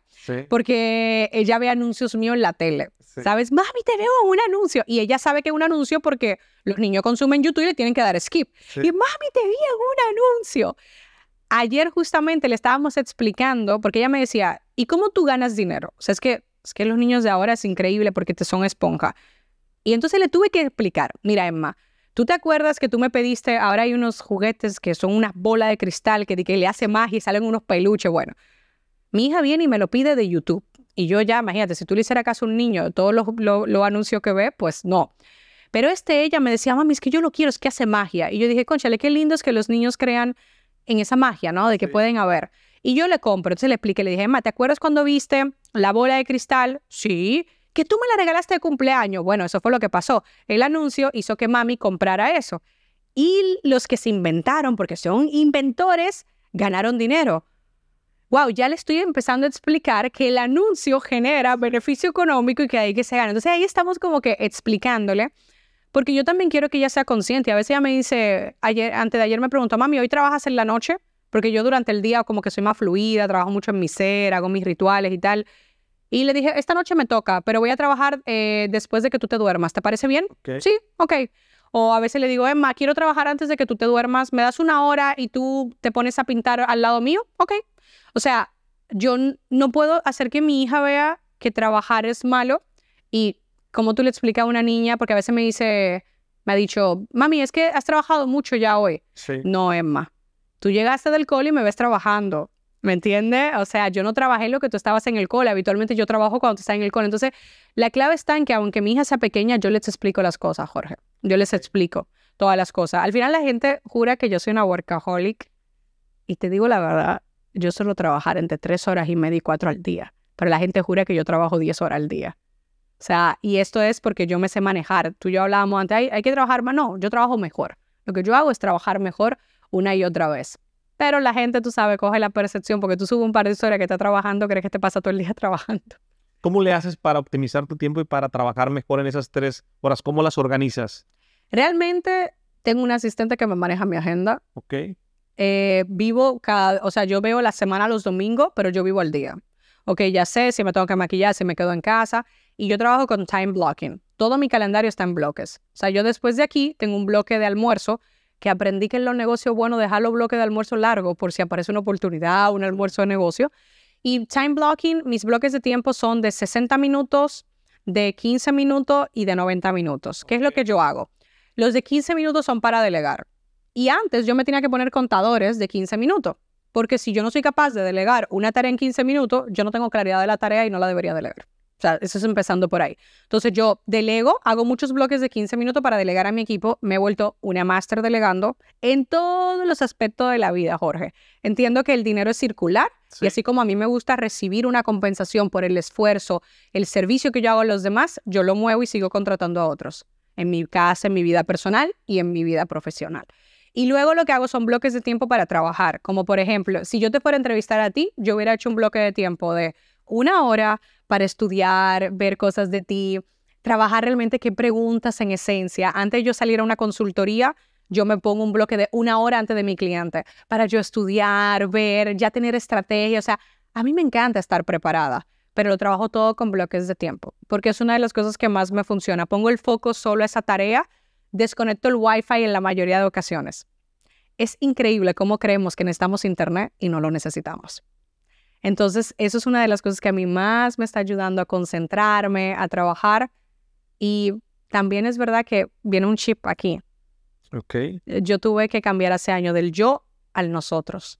porque ella ve anuncios míos en la tele. ¿Sabes? Mami, te veo un anuncio. Y ella sabe que es un anuncio porque los niños consumen YouTube y le tienen que dar skip. Y mami, te vi en un anuncio. Ayer justamente le estábamos explicando, porque ella me decía, ¿y cómo tú ganas dinero? O sea, es que, es que los niños de ahora es increíble porque te son esponja. Y entonces le tuve que explicar, mira, Emma, ¿Tú te acuerdas que tú me pediste, ahora hay unos juguetes que son unas bolas de cristal que, que le hace magia y salen unos peluches? Bueno, mi hija viene y me lo pide de YouTube. Y yo ya, imagínate, si tú le hicieras caso a un niño, todos los, lo que ve, pues no. Pero este, ella me decía, mami, es que yo lo quiero, es que hace magia. Y yo dije, conchale, qué lindo es que los niños crean en esa magia, ¿no? De que pueden haber. Y yo le compro, entonces le expliqué, le dije, ma, ¿te acuerdas cuando viste la bola de cristal? Sí, que tú me la regalaste de cumpleaños. Bueno, eso fue lo que pasó. El anuncio hizo que mami comprara eso. Y los que se inventaron, porque son inventores, ganaron dinero wow, ya le estoy empezando a explicar que el anuncio genera beneficio económico y que ahí que se gana. Entonces ahí estamos como que explicándole, porque yo también quiero que ella sea consciente. A veces ella me dice, ayer, antes de ayer me preguntó, mami, ¿hoy trabajas en la noche? Porque yo durante el día como que soy más fluida, trabajo mucho en mi ser, hago mis rituales y tal. Y le dije, esta noche me toca, pero voy a trabajar eh, después de que tú te duermas. ¿Te parece bien? Sí, ok. O a veces le digo, Emma, quiero trabajar antes de que tú te duermas. ¿Me das una hora y tú te pones a pintar al lado mío? Ok, o sea, yo no puedo hacer que mi hija vea que trabajar es malo y como tú le explicas a una niña, porque a veces me dice, me ha dicho, mami, es que has trabajado mucho ya hoy. Sí. No, Emma, tú llegaste del cole y me ves trabajando. ¿Me entiendes? O sea, yo no trabajé lo que tú estabas en el cole. Habitualmente yo trabajo cuando tú estás en el cole. Entonces, la clave está en que aunque mi hija sea pequeña, yo les explico las cosas, Jorge. Yo les explico todas las cosas. Al final la gente jura que yo soy una workaholic. Y te digo la verdad, yo suelo trabajar entre tres horas y media y cuatro al día, pero la gente jura que yo trabajo diez horas al día. O sea, y esto es porque yo me sé manejar. Tú y yo hablábamos antes, hay, que trabajar más. No, yo trabajo mejor. Lo que yo hago es trabajar mejor una y otra vez. Pero la gente, tú sabes, coge la percepción porque tú subes un par de horas que está trabajando, crees que te pasa todo el día trabajando. ¿Cómo le haces para optimizar tu tiempo y para trabajar mejor en esas tres horas? ¿Cómo las organizas? Realmente tengo un asistente que me maneja mi agenda. Ok. Eh, vivo cada, o sea, yo veo la semana los domingos, pero yo vivo al día. Ok, ya sé si me tengo que maquillar, si me quedo en casa. Y yo trabajo con time blocking. Todo mi calendario está en bloques. O sea, yo después de aquí tengo un bloque de almuerzo que aprendí que en los negocios, bueno, dejar los bloques de almuerzo largo por si aparece una oportunidad, un almuerzo de negocio. Y time blocking, mis bloques de tiempo son de 60 minutos, de 15 minutos y de 90 minutos. ¿Qué es lo que yo hago? Los de 15 minutos son para delegar. Y antes yo me tenía que poner contadores de 15 minutos, porque si yo no soy capaz de delegar una tarea en 15 minutos, yo no tengo claridad de la tarea y no la debería delegar. O sea, eso es empezando por ahí. Entonces yo delego, hago muchos bloques de 15 minutos para delegar a mi equipo. Me he vuelto una máster delegando en todos los aspectos de la vida, Jorge. Entiendo que el dinero es circular y así como a mí me gusta recibir una compensación por el esfuerzo, el servicio que yo hago a los demás, yo lo muevo y sigo contratando a otros. En mi casa, en mi vida personal y en mi vida profesional. Y luego lo que hago son bloques de tiempo para trabajar, como por ejemplo, si yo te fuera a entrevistar a ti, yo hubiera hecho un bloque de tiempo de una hora para estudiar, ver cosas de ti, trabajar realmente qué preguntas en esencia. Antes de yo salir a una consultoría, yo me pongo un bloque de una hora antes de mi cliente para yo estudiar, ver, ya tener estrategia. O sea, a mí me encanta estar preparada, pero lo trabajo todo con bloques de tiempo, porque es una de las cosas que más me funciona. Pongo el foco solo a esa tarea desconecto el Wi-Fi en la mayoría de ocasiones. Es increíble cómo creemos que necesitamos Internet y no lo necesitamos. Entonces, eso es una de las cosas que a mí más me está ayudando a concentrarme, a trabajar. Y también es verdad que viene un chip aquí. Okay. Yo tuve que cambiar hace año del yo al nosotros.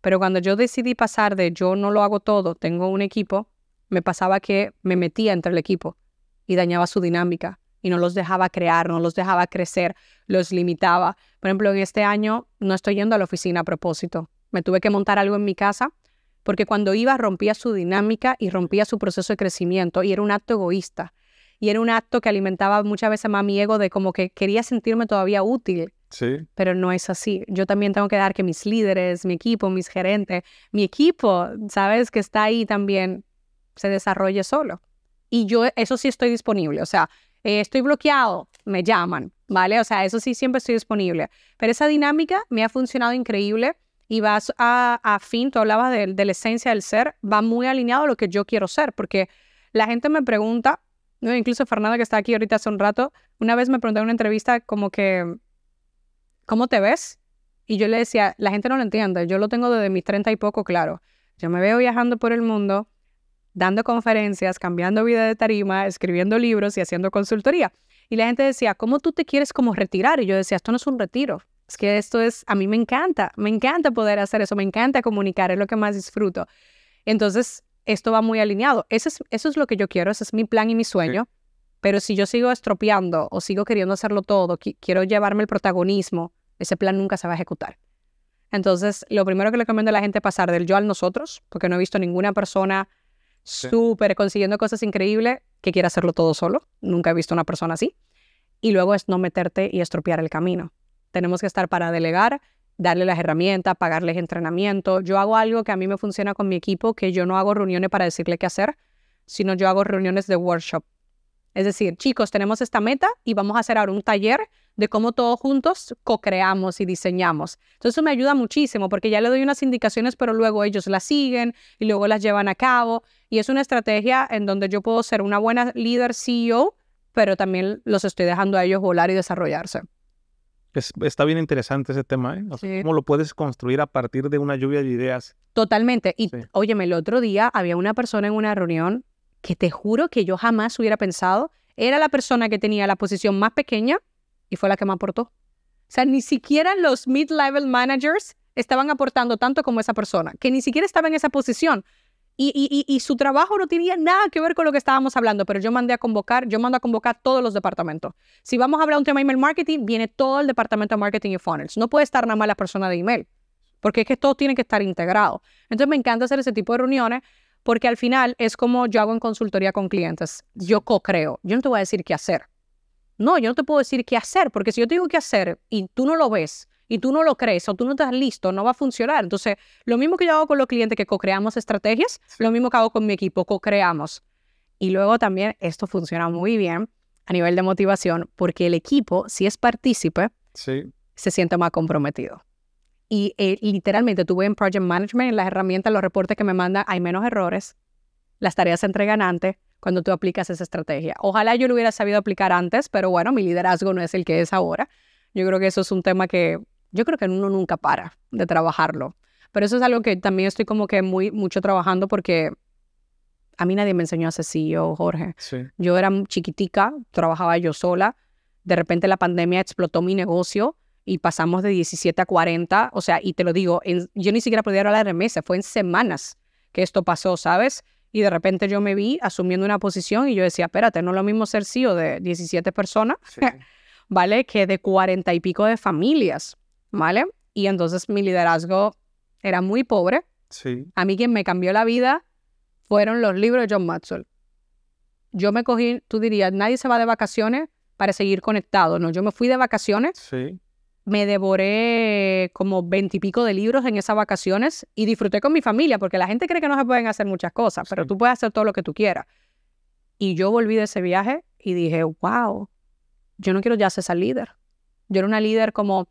Pero cuando yo decidí pasar de yo no lo hago todo, tengo un equipo, me pasaba que me metía entre el equipo y dañaba su dinámica y no los dejaba crear, no los dejaba crecer, los limitaba. Por ejemplo, en este año no estoy yendo a la oficina a propósito. Me tuve que montar algo en mi casa porque cuando iba rompía su dinámica y rompía su proceso de crecimiento y era un acto egoísta. Y era un acto que alimentaba muchas veces más mi ego de como que quería sentirme todavía útil. Sí. Pero no es así. Yo también tengo que dar que mis líderes, mi equipo, mis gerentes, mi equipo, ¿sabes? Que está ahí también, se desarrolle solo. Y yo, eso sí estoy disponible. O sea, eh, estoy bloqueado, me llaman, ¿vale? O sea, eso sí, siempre estoy disponible. Pero esa dinámica me ha funcionado increíble y vas a, a fin, tú hablabas de, la esencia del ser, va muy alineado a lo que yo quiero ser, porque la gente me pregunta, incluso Fernanda que está aquí ahorita hace un rato, una vez me preguntó en una entrevista como que, ¿cómo te ves? Y yo le decía, la gente no lo entiende, yo lo tengo desde mis treinta y poco, claro. Yo me veo viajando por el mundo, dando conferencias, cambiando vida de tarima, escribiendo libros y haciendo consultoría. Y la gente decía, ¿cómo tú te quieres como retirar? Y yo decía, esto no es un retiro, es que esto es, a mí me encanta, me encanta poder hacer eso, me encanta comunicar, es lo que más disfruto. Entonces, esto va muy alineado. Eso es, lo que yo quiero, ese es mi plan y mi sueño. Pero si yo sigo estropeando o sigo queriendo hacerlo todo, quiero llevarme el protagonismo, ese plan nunca se va a ejecutar. Entonces, lo primero que le recomiendo a la gente es pasar del yo al nosotros, porque no he visto ninguna persona súper consiguiendo cosas increíbles, que quiere hacerlo todo solo. Nunca he visto una persona así. Y luego es no meterte y estropear el camino. Tenemos que estar para delegar, darle las herramientas, pagarles entrenamiento. Yo hago algo que a mí me funciona con mi equipo, que yo no hago reuniones para decirle qué hacer, sino yo hago reuniones de workshop. Es decir, chicos, tenemos esta meta y vamos a hacer ahora un taller de cómo todos juntos co-creamos y diseñamos. Entonces eso me ayuda muchísimo porque ya le doy unas indicaciones, pero luego ellos las siguen y luego las llevan a cabo. Y es una estrategia en donde yo puedo ser una buena líder CEO, pero también los estoy dejando a ellos volar y desarrollarse. está bien interesante ese tema, ¿eh? ¿Cómo lo puedes construir a partir de una lluvia de ideas? Totalmente. Y óyeme, el otro día había una persona en una reunión que te juro que yo jamás hubiera pensado. Era la persona que tenía la posición más pequeña y fue la que me aportó. O sea, ni siquiera los mid-level managers estaban aportando tanto como esa persona, que ni siquiera estaba en esa posición, y, su trabajo no tenía nada que ver con lo que estábamos hablando, pero yo mandé a convocar, yo mando a convocar todos los departamentos. Si vamos a hablar un tema de email marketing, viene todo el departamento de marketing y funnels. No puede estar nada más la persona de email, porque es que todo tiene que estar integrado. Entonces me encanta hacer ese tipo de reuniones porque al final es como yo hago en consultoría con clientes. Yo co-creo. Yo no te voy a decir qué hacer. No, yo no te puedo decir qué hacer, porque si yo te digo qué hacer y tú no lo ves, y tú no lo crees o tú no estás listo, no va a funcionar. Entonces, lo mismo que yo hago con los clientes que co-creamos estrategias, lo mismo que hago con mi equipo, co-creamos. Y luego también esto funciona muy bien a nivel de motivación porque el equipo, si es partícipe, sí. se siente más comprometido. Y eh, literalmente tuve en Project Management, en las herramientas, los reportes que me manda hay menos errores, las tareas se entregan antes cuando tú aplicas esa estrategia. Ojalá yo lo hubiera sabido aplicar antes, pero bueno, mi liderazgo no es el que es ahora. Yo creo que eso es un tema que yo creo que uno nunca para de trabajarlo. Pero eso es algo que también estoy como que muy mucho trabajando porque a mí nadie me enseñó a ser CEO, Jorge. Yo era chiquitica, trabajaba yo sola. De repente la pandemia explotó mi negocio y pasamos de 17 a 40. O sea, y te lo digo, yo ni siquiera podía hablar de remesa, fue en semanas que esto pasó, ¿sabes? Y de repente yo me vi asumiendo una posición y yo decía, espérate, no es lo mismo ser CEO de 17 personas, ¿vale? Que de 40 y pico de familias. ¿vale? Y entonces mi liderazgo era muy pobre. Sí. A mí quien me cambió la vida fueron los libros de John Maxwell. Yo me cogí, tú dirías, nadie se va de vacaciones para seguir conectado. No, yo me fui de vacaciones. Sí. Me devoré como veintipico de libros en esas vacaciones y disfruté con mi familia, porque la gente cree que no se pueden hacer muchas cosas, pero tú puedes hacer todo lo que tú quieras. Y yo volví de ese viaje y dije, wow, yo no quiero ya ser esa líder. Yo era una líder como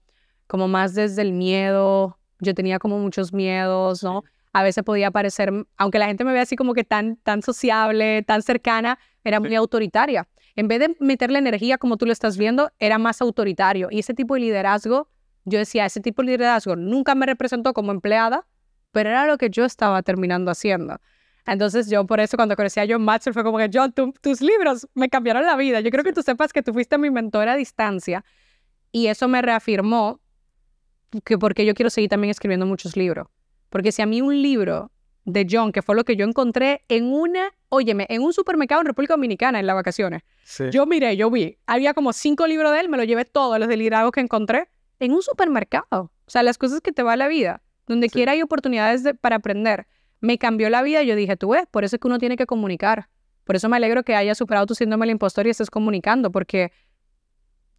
como más desde el miedo, yo tenía como muchos miedos, ¿no? A veces podía parecer, aunque la gente me ve así como que tan, tan sociable, tan cercana, era muy autoritaria. En vez de meterle energía como tú lo estás viendo, era más autoritario. Y ese tipo de liderazgo, yo decía, ese tipo de liderazgo nunca me representó como empleada, pero era lo que yo estaba terminando haciendo. Entonces yo por eso cuando conocí a John Maxwell fue como que John, tus libros me cambiaron la vida. Yo creo que tú sepas que tú fuiste mi mentor a distancia y eso me reafirmó porque yo quiero seguir también escribiendo muchos libros. Porque si a mí un libro de John, que fue lo que yo encontré en una, óyeme, en un supermercado en República Dominicana en las vacaciones. Yo miré, yo vi, había como cinco libros de él, me los llevé todos los delirados que encontré en un supermercado. O sea, las cosas que te va a la vida, donde quiera hay oportunidades para aprender. Me cambió la vida, yo dije, tú ves, por eso es que uno tiene que comunicar. Por eso me alegro que hayas superado tu síndrome del impostor y estés comunicando, porque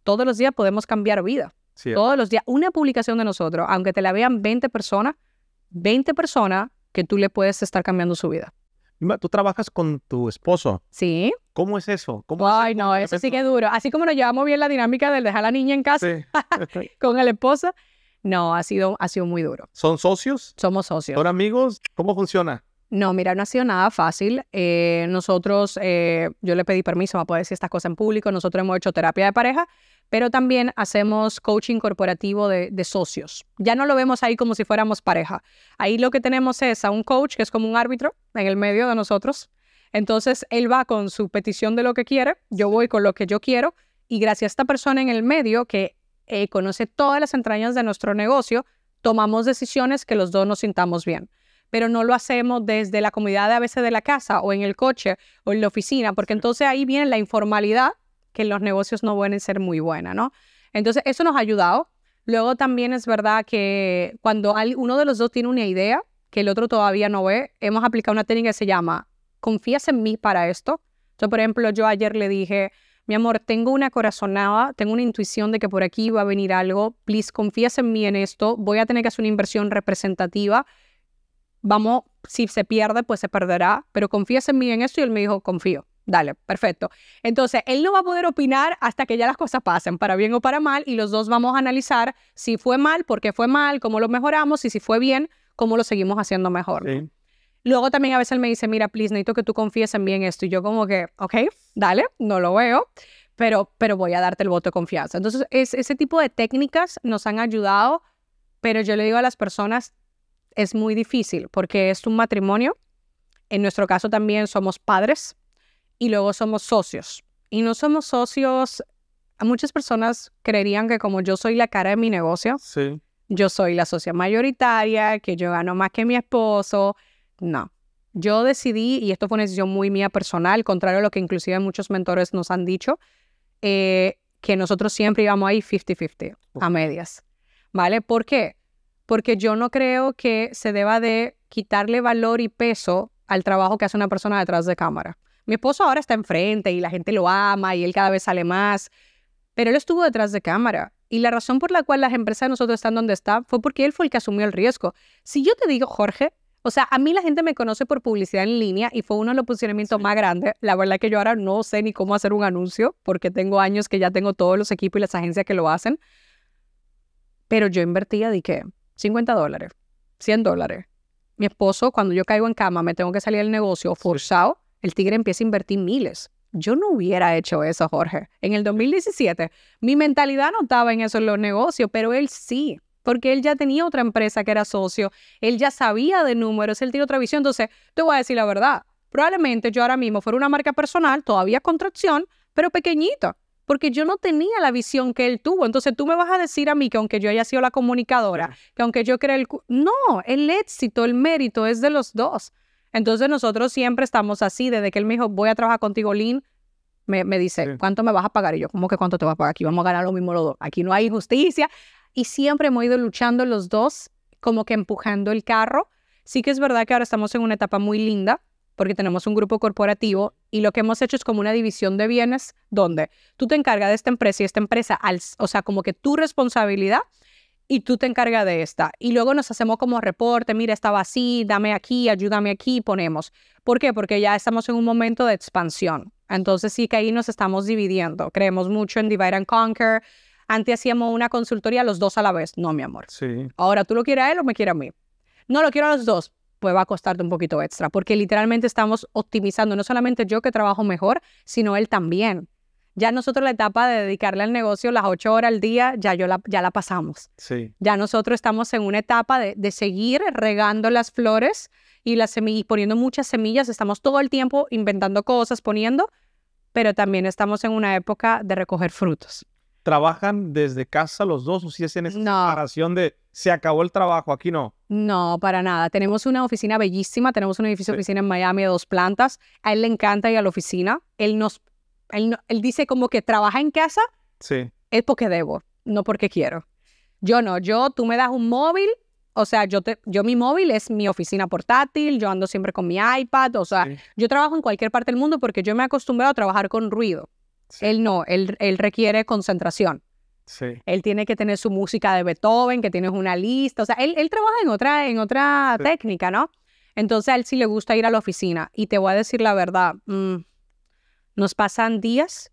todos los días podemos cambiar vida. Todos los días, una publicación de nosotros, aunque te la vean 20 personas, 20 personas que tú le puedes estar cambiando su vida. Tú trabajas con tu esposo. Sí. ¿Cómo es eso? Ay, no, eso sí que es duro. Así como nos llevamos bien la dinámica del dejar a la niña en casa con el esposo, no, ha sido, ha sido muy duro. ¿Son socios? Somos socios. ¿Son amigos? ¿Cómo funciona? No, mira, no ha sido nada fácil. Eh, nosotros, eh, yo le pedí permiso para poder decir estas cosas en público. Nosotros hemos hecho terapia de pareja, pero también hacemos coaching corporativo de, socios. Ya no lo vemos ahí como si fuéramos pareja. Ahí lo que tenemos es a un coach que es como un árbitro en el medio de nosotros. Entonces, él va con su petición de lo que quiere, yo voy con lo que yo quiero y gracias a esta persona en el medio que eh, conoce todas las entrañas de nuestro negocio, tomamos decisiones que los dos nos sintamos bien pero no lo hacemos desde la comodidad a veces de la casa o en el coche o en la oficina, porque entonces ahí viene la informalidad que los negocios no pueden ser muy buena, ¿no? Entonces, eso nos ha ayudado. Luego también es verdad que cuando uno de los dos tiene una idea que el otro todavía no ve, hemos aplicado una técnica que se llama confías en mí para esto. Yo, por ejemplo, yo ayer le dije, mi amor, tengo una corazonada, tengo una intuición de que por aquí va a venir algo, please confías en mí en esto, voy a tener que hacer una inversión representativa, vamos, si se pierde, pues se perderá, pero confías en mí en esto y él me dijo, confío. Dale, perfecto. Entonces, él no va a poder opinar hasta que ya las cosas pasen, para bien o para mal, y los dos vamos a analizar si fue mal, por qué fue mal, cómo lo mejoramos, y si fue bien, cómo lo seguimos haciendo mejor. Luego también a veces él me dice, mira, please, necesito que tú confíes en mí en esto. Y yo como que, ok, dale, no lo veo, pero, pero voy a darte el voto de confianza. Entonces, es, ese tipo de técnicas nos han ayudado, pero yo le digo a las personas, es muy difícil porque es un matrimonio. En nuestro caso también somos padres, y luego somos socios. Y no somos socios, muchas personas creerían que como yo soy la cara de mi negocio, sí. yo soy la socia mayoritaria, que yo gano más que mi esposo. No, yo decidí, y esto fue una decisión muy mía personal, contrario a lo que inclusive muchos mentores nos han dicho, eh, que nosotros siempre íbamos ahí 50-50, a medias. ¿Vale? ¿Por qué? Porque yo no creo que se deba de quitarle valor y peso al trabajo que hace una persona detrás de cámara. Mi esposo ahora está enfrente y la gente lo ama y él cada vez sale más, pero él estuvo detrás de cámara. Y la razón por la cual las empresas de nosotros están donde están fue porque él fue el que asumió el riesgo. Si yo te digo, Jorge, o sea, a mí la gente me conoce por publicidad en línea y fue uno de los posicionamientos más grandes. La verdad que yo ahora no sé ni cómo hacer un anuncio porque tengo años que ya tengo todos los equipos y las agencias que lo hacen. Pero yo invertía, di qué? 50 dólares, 100 dólares. Mi esposo, cuando yo caigo en cama, me tengo que salir del negocio forzado el tigre empieza a invertir miles. Yo no hubiera hecho eso, Jorge. En el 2017, mi mentalidad no estaba en eso en los negocios, pero él sí, porque él ya tenía otra empresa que era socio, él ya sabía de números, él tiene otra visión. Entonces, te voy a decir la verdad. Probablemente yo ahora mismo fuera una marca personal, todavía contracción, pero pequeñita, porque yo no tenía la visión que él tuvo. Entonces tú me vas a decir a mí que aunque yo haya sido la comunicadora, que aunque yo crea el... No, el éxito, el mérito es de los dos. Entonces nosotros siempre estamos así, desde que él me dijo, voy a trabajar contigo, Lin, me, dice, ¿cuánto me vas a pagar? Y yo, como que cuánto te vas a pagar? Aquí vamos a ganar lo mismo los dos. Aquí no hay justicia Y siempre hemos ido luchando los dos, como que empujando el carro. Sí que es verdad que ahora estamos en una etapa muy linda, porque tenemos un grupo corporativo y lo que hemos hecho es como una división de bienes donde tú te encargas de esta empresa y esta empresa, o sea, como que tu responsabilidad y tú te encargas de esta. Y luego nos hacemos como reporte, mira, estaba así, dame aquí, ayúdame aquí, ponemos. ¿Por qué? Porque ya estamos en un momento de expansión. Entonces sí que ahí nos estamos dividiendo. Creemos mucho en divide and conquer. Antes hacíamos una consultoría los dos a la vez. No, mi amor. Sí. Ahora tú lo quieres a él o me quieres a mí. No, lo quiero a los dos. Pues va a costarte un poquito extra, porque literalmente estamos optimizando, no solamente yo que trabajo mejor, sino él también. Ya nosotros la etapa de dedicarle al negocio las ocho horas al día, ya, yo la, ya la pasamos. Sí. Ya nosotros estamos en una etapa de, seguir regando las flores y, las poniendo muchas semillas. Estamos todo el tiempo inventando cosas, poniendo, pero también estamos en una época de recoger frutos. ¿Trabajan desde casa los dos o si hacen esa separación de se acabó el trabajo, aquí no? No, para nada. Tenemos una oficina bellísima, tenemos un edificio de oficina en Miami de dos plantas. A él le encanta ir a la oficina. Él nos él, dice como que trabaja en casa sí. es porque debo, no porque quiero. Yo no, yo, tú me das un móvil, o sea, yo, te, yo mi móvil es mi oficina portátil, yo ando siempre con mi iPad, o sea, yo trabajo en cualquier parte del mundo porque yo me he acostumbrado a trabajar con ruido. Él no, él, requiere concentración. Sí. Él tiene que tener su música de Beethoven, que tienes una lista. O sea, él, trabaja en otra, en otra técnica, ¿no? Entonces a él sí le gusta ir a la oficina. Y te voy a decir la verdad, mm, nos pasan días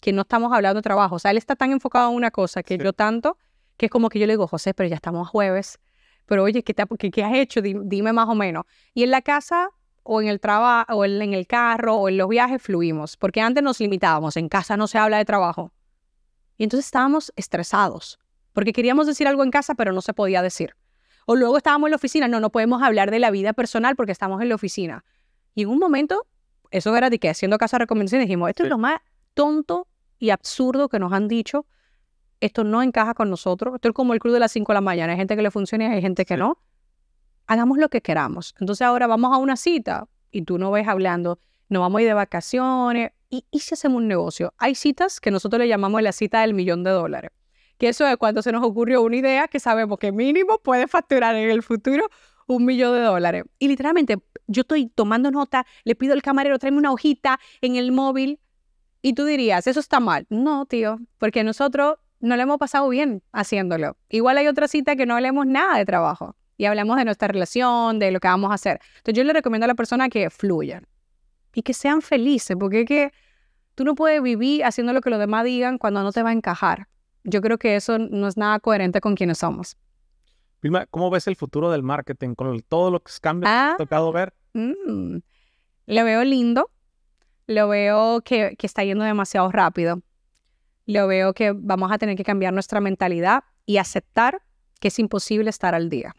que no estamos hablando de trabajo. O sea, él está tan enfocado en una cosa que yo tanto, que es como que yo le digo, José, pero ya estamos a jueves. Pero oye, ¿qué, has hecho? Dime, más o menos. Y en la casa o en el trabajo, o en el carro, o en los viajes fluimos, porque antes nos limitábamos, en casa no se habla de trabajo. Y entonces estábamos estresados, porque queríamos decir algo en casa, pero no se podía decir. O luego estábamos en la oficina, no, no podemos hablar de la vida personal porque estamos en la oficina. Y en un momento eso era de que haciendo caso a recomendaciones dijimos, esto es lo más tonto y absurdo que nos han dicho, esto no encaja con nosotros, esto es como el club de las 5 de la mañana, hay gente que le funciona y hay gente que no, hagamos lo que queramos. Entonces ahora vamos a una cita y tú no ves hablando, nos vamos a ir de vacaciones y, y si hacemos un negocio. Hay citas que nosotros le llamamos la cita del millón de dólares, que eso es cuando se nos ocurrió una idea que sabemos que mínimo puede facturar en el futuro un millón de dólares. Y literalmente yo estoy tomando nota, le pido al camarero, tráeme una hojita en el móvil. Y tú dirías, eso está mal. No, tío, porque nosotros no le hemos pasado bien haciéndolo. Igual hay otra cita que no hablemos nada de trabajo y hablamos de nuestra relación, de lo que vamos a hacer. Entonces yo le recomiendo a la persona que fluya y que sean felices, porque es que tú no puedes vivir haciendo lo que los demás digan cuando no te va a encajar. Yo creo que eso no es nada coherente con quienes somos. Vilma, ¿cómo ves el futuro del marketing con el, todos los cambios que te ah. ha tocado ver? Mm, lo veo lindo, lo veo que, está yendo demasiado rápido, lo veo que vamos a tener que cambiar nuestra mentalidad y aceptar que es imposible estar al día.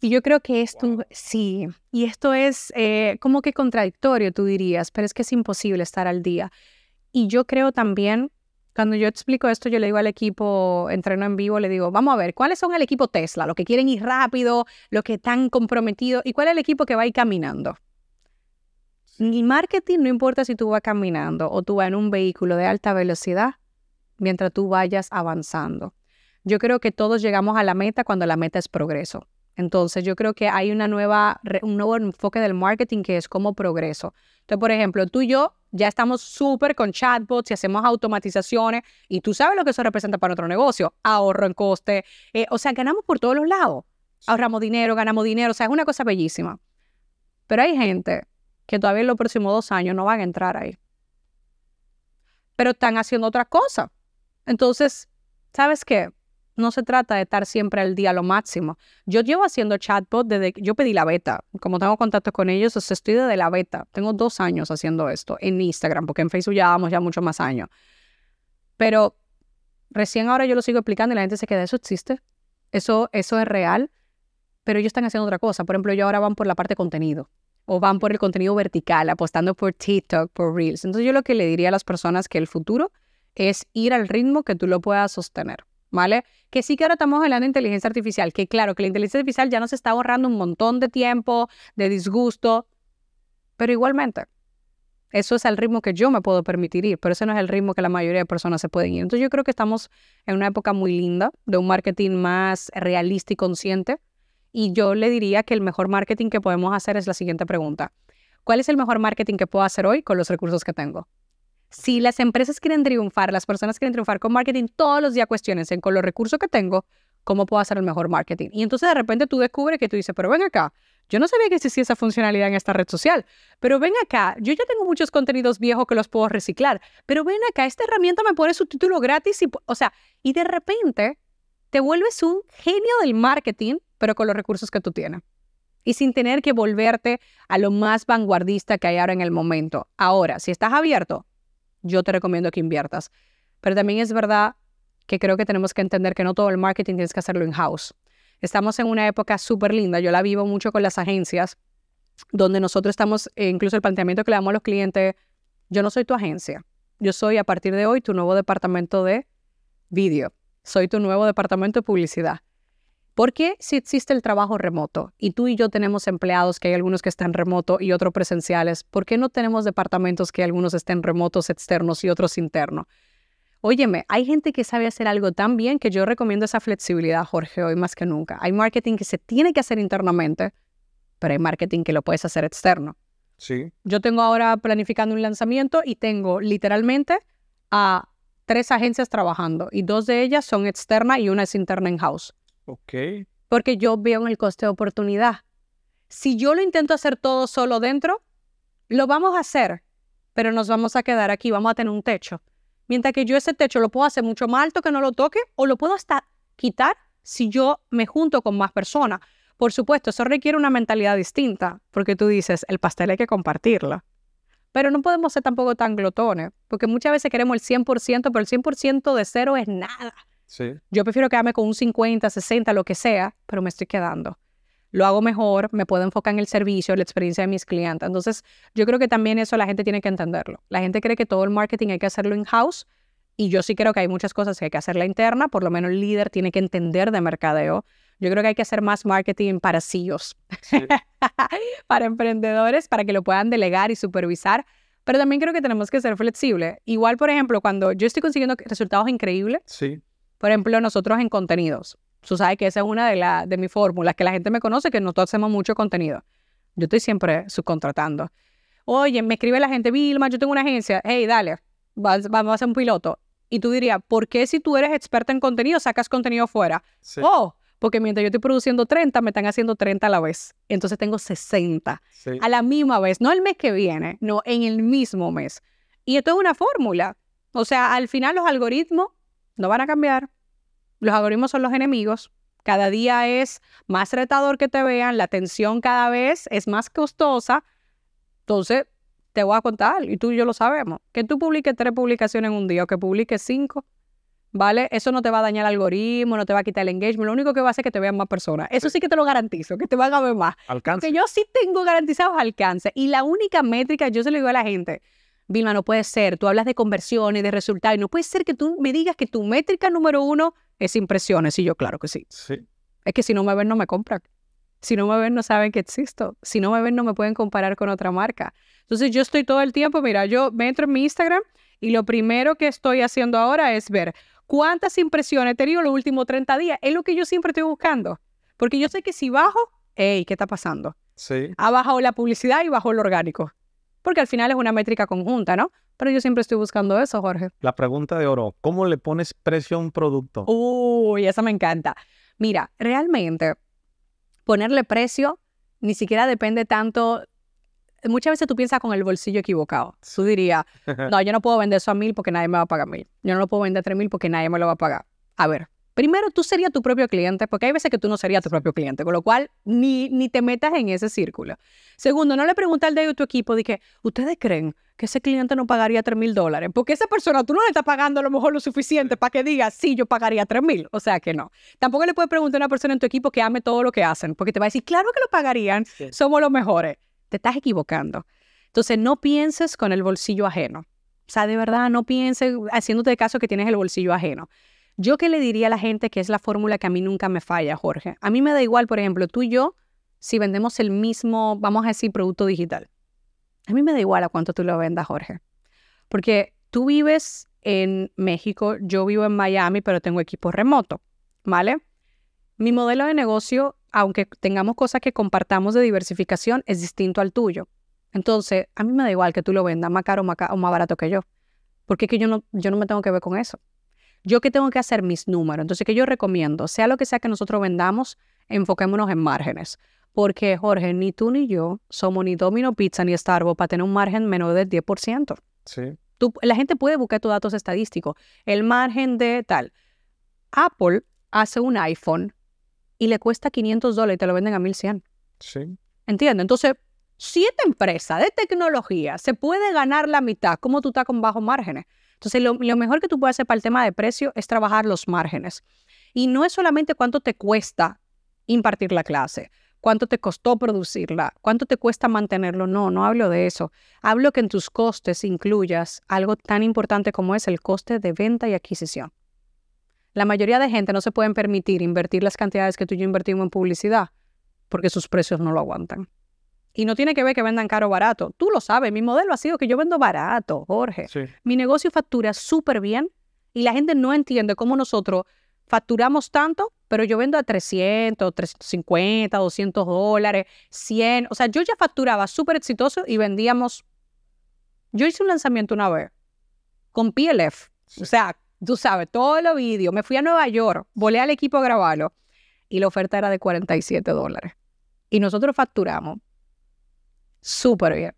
Y yo creo que esto, sí, y esto es eh, como que contradictorio, tú dirías, pero es que es imposible estar al día. Y yo creo también cuando yo explico esto, yo le digo al equipo, entreno en vivo, le digo, vamos a ver, ¿cuáles son el equipo Tesla? Los que quieren ir rápido, los que están comprometidos, ¿y cuál es el equipo que va a ir caminando? Y marketing no importa si tú vas caminando o tú vas en un vehículo de alta velocidad, mientras tú vayas avanzando. Yo creo que todos llegamos a la meta cuando la meta es progreso. Entonces yo creo que hay una nueva, un nuevo enfoque del marketing que es como progreso. Entonces, por ejemplo, tú y yo ya estamos súper con chatbots y hacemos automatizaciones y tú sabes lo que eso representa para nuestro negocio, ahorro en coste, eh, o sea, ganamos por todos los lados, ahorramos dinero, ganamos dinero, o sea, es una cosa bellísima. Pero hay gente que todavía en los próximos dos años no van a entrar ahí, pero están haciendo otra cosa. Entonces, ¿sabes qué? no se trata de estar siempre al día lo máximo. Yo llevo haciendo chatbot desde que yo pedí la beta. Como tengo contacto con ellos, estoy desde la beta. Tengo dos años haciendo esto en Instagram, porque en Facebook ya vamos ya muchos más años. Pero recién ahora yo lo sigo explicando y la gente se queda, eso existe, eso, eso es real, pero ellos están haciendo otra cosa. Por ejemplo, ellos ahora van por la parte contenido o van por el contenido vertical, apostando por TikTok, por Reels. Entonces yo lo que le diría a las personas que el futuro es ir al ritmo que tú lo puedas sostener. ¿vale? Que sí que ahora estamos hablando de inteligencia artificial, que claro, que la inteligencia artificial ya nos está ahorrando un montón de tiempo, de disgusto, pero igualmente, eso es el ritmo que yo me puedo permitir ir, pero ese no es el ritmo que la mayoría de personas se pueden ir. Entonces yo creo que estamos en una época muy linda de un marketing más realista y consciente. Y yo le diría que el mejor marketing que podemos hacer es la siguiente pregunta. ¿Cuál es el mejor marketing que puedo hacer hoy con los recursos que tengo? Si las empresas quieren triunfar, las personas quieren triunfar con marketing, todos los días cuestionense con los recursos que tengo, ¿cómo puedo hacer el mejor marketing? Y entonces de repente tú descubres que tú dices, pero ven acá, yo no sabía que existía esa funcionalidad en esta red social, pero ven acá, yo ya tengo muchos contenidos viejos que los puedo reciclar, pero ven acá, esta herramienta me pone su título gratis y, o sea, y de repente te vuelves un genio del marketing, pero con los recursos que tú tienes y sin tener que volverte a lo más vanguardista que hay ahora en el momento. Ahora, si estás abierto, yo te recomiendo que inviertas. Pero también es verdad que creo que tenemos que entender que no todo el marketing tienes que hacerlo in-house. Estamos en una época súper linda, yo la vivo mucho con las agencias, donde nosotros estamos, eh, incluso el planteamiento que le damos a los clientes, yo no soy tu agencia, yo soy a partir de hoy tu nuevo departamento de vídeo, soy tu nuevo departamento de publicidad. ¿Por qué si existe el trabajo remoto y tú y yo tenemos empleados que hay algunos que están remoto y otros presenciales, ¿por qué no tenemos departamentos que algunos estén remotos externos y otros internos? Óyeme, hay gente que sabe hacer algo tan bien que yo recomiendo esa flexibilidad, Jorge, hoy más que nunca. Hay marketing que se tiene que hacer internamente, pero hay marketing que lo puedes hacer externo. Sí. Yo tengo ahora planificando un lanzamiento y tengo literalmente a tres agencias trabajando y dos de ellas son externas y una es interna in-house. Ok. Porque yo veo en el coste de oportunidad. Si yo lo intento hacer todo solo dentro, lo vamos a hacer, pero nos vamos a quedar aquí, vamos a tener un techo. Mientras que yo ese techo lo puedo hacer mucho más alto que no lo toque o lo puedo hasta quitar si yo me junto con más personas. Por supuesto, eso requiere una mentalidad distinta, porque tú dices, el pastel hay que compartirlo. Pero no podemos ser tampoco tan glotones, porque muchas veces queremos el 100%, pero el 100% de cero es nada. Yo prefiero quedarme con un 50, 60, lo que sea, pero me estoy quedando. Lo hago mejor, me puedo enfocar en el servicio, la experiencia de mis clientes. Entonces, yo creo que también eso la gente tiene que entenderlo. La gente cree que todo el marketing hay que hacerlo in-house y yo sí creo que hay muchas cosas que hay que hacer la interna, por lo menos el líder tiene que entender de mercadeo. Yo creo que hay que hacer más marketing para CEOs, para emprendedores, para que lo puedan delegar y supervisar, pero también creo que tenemos que ser flexibles. Igual, por ejemplo, cuando yo estoy consiguiendo resultados increíbles, sí. Por ejemplo, nosotros en contenidos. Tú sabes que esa es una de, la, de mis fórmulas, que la gente me conoce, que nosotros hacemos mucho contenido. Yo estoy siempre subcontratando. Oye, me escribe la gente, Vilma, yo tengo una agencia. Hey, dale, vamos a hacer un piloto. Y tú dirías, ¿por qué si tú eres experta en contenido sacas contenido fuera? Oh, porque mientras yo estoy produciendo 30, me están haciendo 30 a la vez. Entonces tengo 60 a la misma vez, no el mes que viene, no, en el mismo mes. Y esto es una fórmula. O sea, al final los algoritmos no van a cambiar. Los algoritmos son los enemigos. Cada día es más retador que te vean, la atención cada vez es más costosa. Entonces, te voy a contar, y tú y yo lo sabemos, que tú publiques tres publicaciones en un día o que publiques cinco, ¿vale? Eso no te va a dañar el algoritmo, no te va a quitar el engagement, lo único que va a hacer es que te vean más personas. Eso sí, que te lo garantizo, que te van a ver más. Alcance. Porque yo sí tengo garantizados alcance. Y la única métrica, yo se lo digo a la gente, Vilma, no puede ser, tú hablas de conversiones, de resultados, y no puede ser que tú me digas que tu métrica número uno es impresiones. Y yo, claro que sí. sí. Es que si no me ven, no me compran. Si no me ven, no saben que existo. Si no me ven, no me pueden comparar con otra marca. Entonces yo estoy todo el tiempo, mira, yo me entro en mi Instagram y lo primero que estoy haciendo ahora es ver cuántas impresiones he tenido los últimos 30 días. Es lo que yo siempre estoy buscando. Porque yo sé que si bajo, ¿eh? ¿qué está pasando? Sí. Ha bajado la publicidad y bajó el orgánico porque al final es una métrica conjunta, ¿no? Pero yo siempre estoy buscando eso, Jorge. La pregunta de oro, ¿cómo le pones precio a un producto? Uy, esa me encanta. Mira, realmente ponerle precio ni siquiera depende tanto. Muchas veces tú piensas con el bolsillo equivocado. Tú dirías, no, yo no puedo vender eso a mil porque nadie me va a pagar mil. Yo no lo puedo vender a tres mil porque nadie me lo va a pagar. A ver, Primero, tú serías tu propio cliente, porque hay veces que tú no serías tu propio cliente, con lo cual ni, ni te metas en ese círculo. Segundo, no le preguntes al de tu equipo, dije, ¿ustedes creen que ese cliente no pagaría 3 mil dólares? Porque esa persona tú no le estás pagando a lo mejor lo suficiente para que diga, sí, yo pagaría 3 mil. O sea que no. Tampoco le puedes preguntar a una persona en tu equipo que ame todo lo que hacen, porque te va a decir, claro que lo pagarían, somos los mejores. Te estás equivocando. Entonces, no pienses con el bolsillo ajeno. O sea, de verdad, no pienses haciéndote caso que tienes el bolsillo ajeno. Yo qué le diría a la gente que es la fórmula que a mí nunca me falla, Jorge. A mí me da igual, por ejemplo, tú y yo, si vendemos el mismo, vamos a decir, producto digital. A mí me da igual a cuánto tú lo vendas, Jorge. Porque tú vives en México, yo vivo en Miami, pero tengo equipo remoto, ¿vale? Mi modelo de negocio, aunque tengamos cosas que compartamos de diversificación, es distinto al tuyo. Entonces, a mí me da igual que tú lo vendas más caro o más, barato que yo. Porque es que yo no, yo no me tengo que ver con eso yo que tengo que hacer mis números. Entonces, ¿qué yo recomiendo? Sea lo que sea que nosotros vendamos, enfoquémonos en márgenes. Porque, Jorge, ni tú ni yo somos ni Domino Pizza ni Starbucks para tener un margen menor del 10%. Sí. la gente puede buscar tus datos estadísticos. El margen de tal. Apple hace un iPhone y le cuesta 500 dólares y te lo venden a 1100. Sí. ¿Entiendes? Entonces, siete empresas de tecnología se puede ganar la mitad, como tú estás con bajos márgenes? Entonces, lo, mejor que tú puedes hacer para el tema de precio es trabajar los márgenes. Y no es solamente cuánto te cuesta impartir la clase, cuánto te costó producirla, cuánto te cuesta mantenerlo. No, no hablo de eso. Hablo que en tus costes incluyas algo tan importante como es el coste de venta y adquisición. La mayoría de gente no se pueden permitir invertir las cantidades que tú y yo invertimos en publicidad porque sus precios no lo aguantan. Y no tiene que ver que vendan caro o barato. Tú lo sabes, mi modelo ha sido que yo vendo barato, Jorge. Mi negocio factura súper bien y la gente no entiende cómo nosotros facturamos tanto, pero yo vendo a 300, 350, 200 dólares, 100. O sea, yo ya facturaba súper exitoso y vendíamos. Yo hice un lanzamiento una vez con PLF. O sea, tú sabes, todos los vídeos. Me fui a Nueva York, volé al equipo a grabarlo y la oferta era de 47 dólares. Y nosotros facturamos súper bien.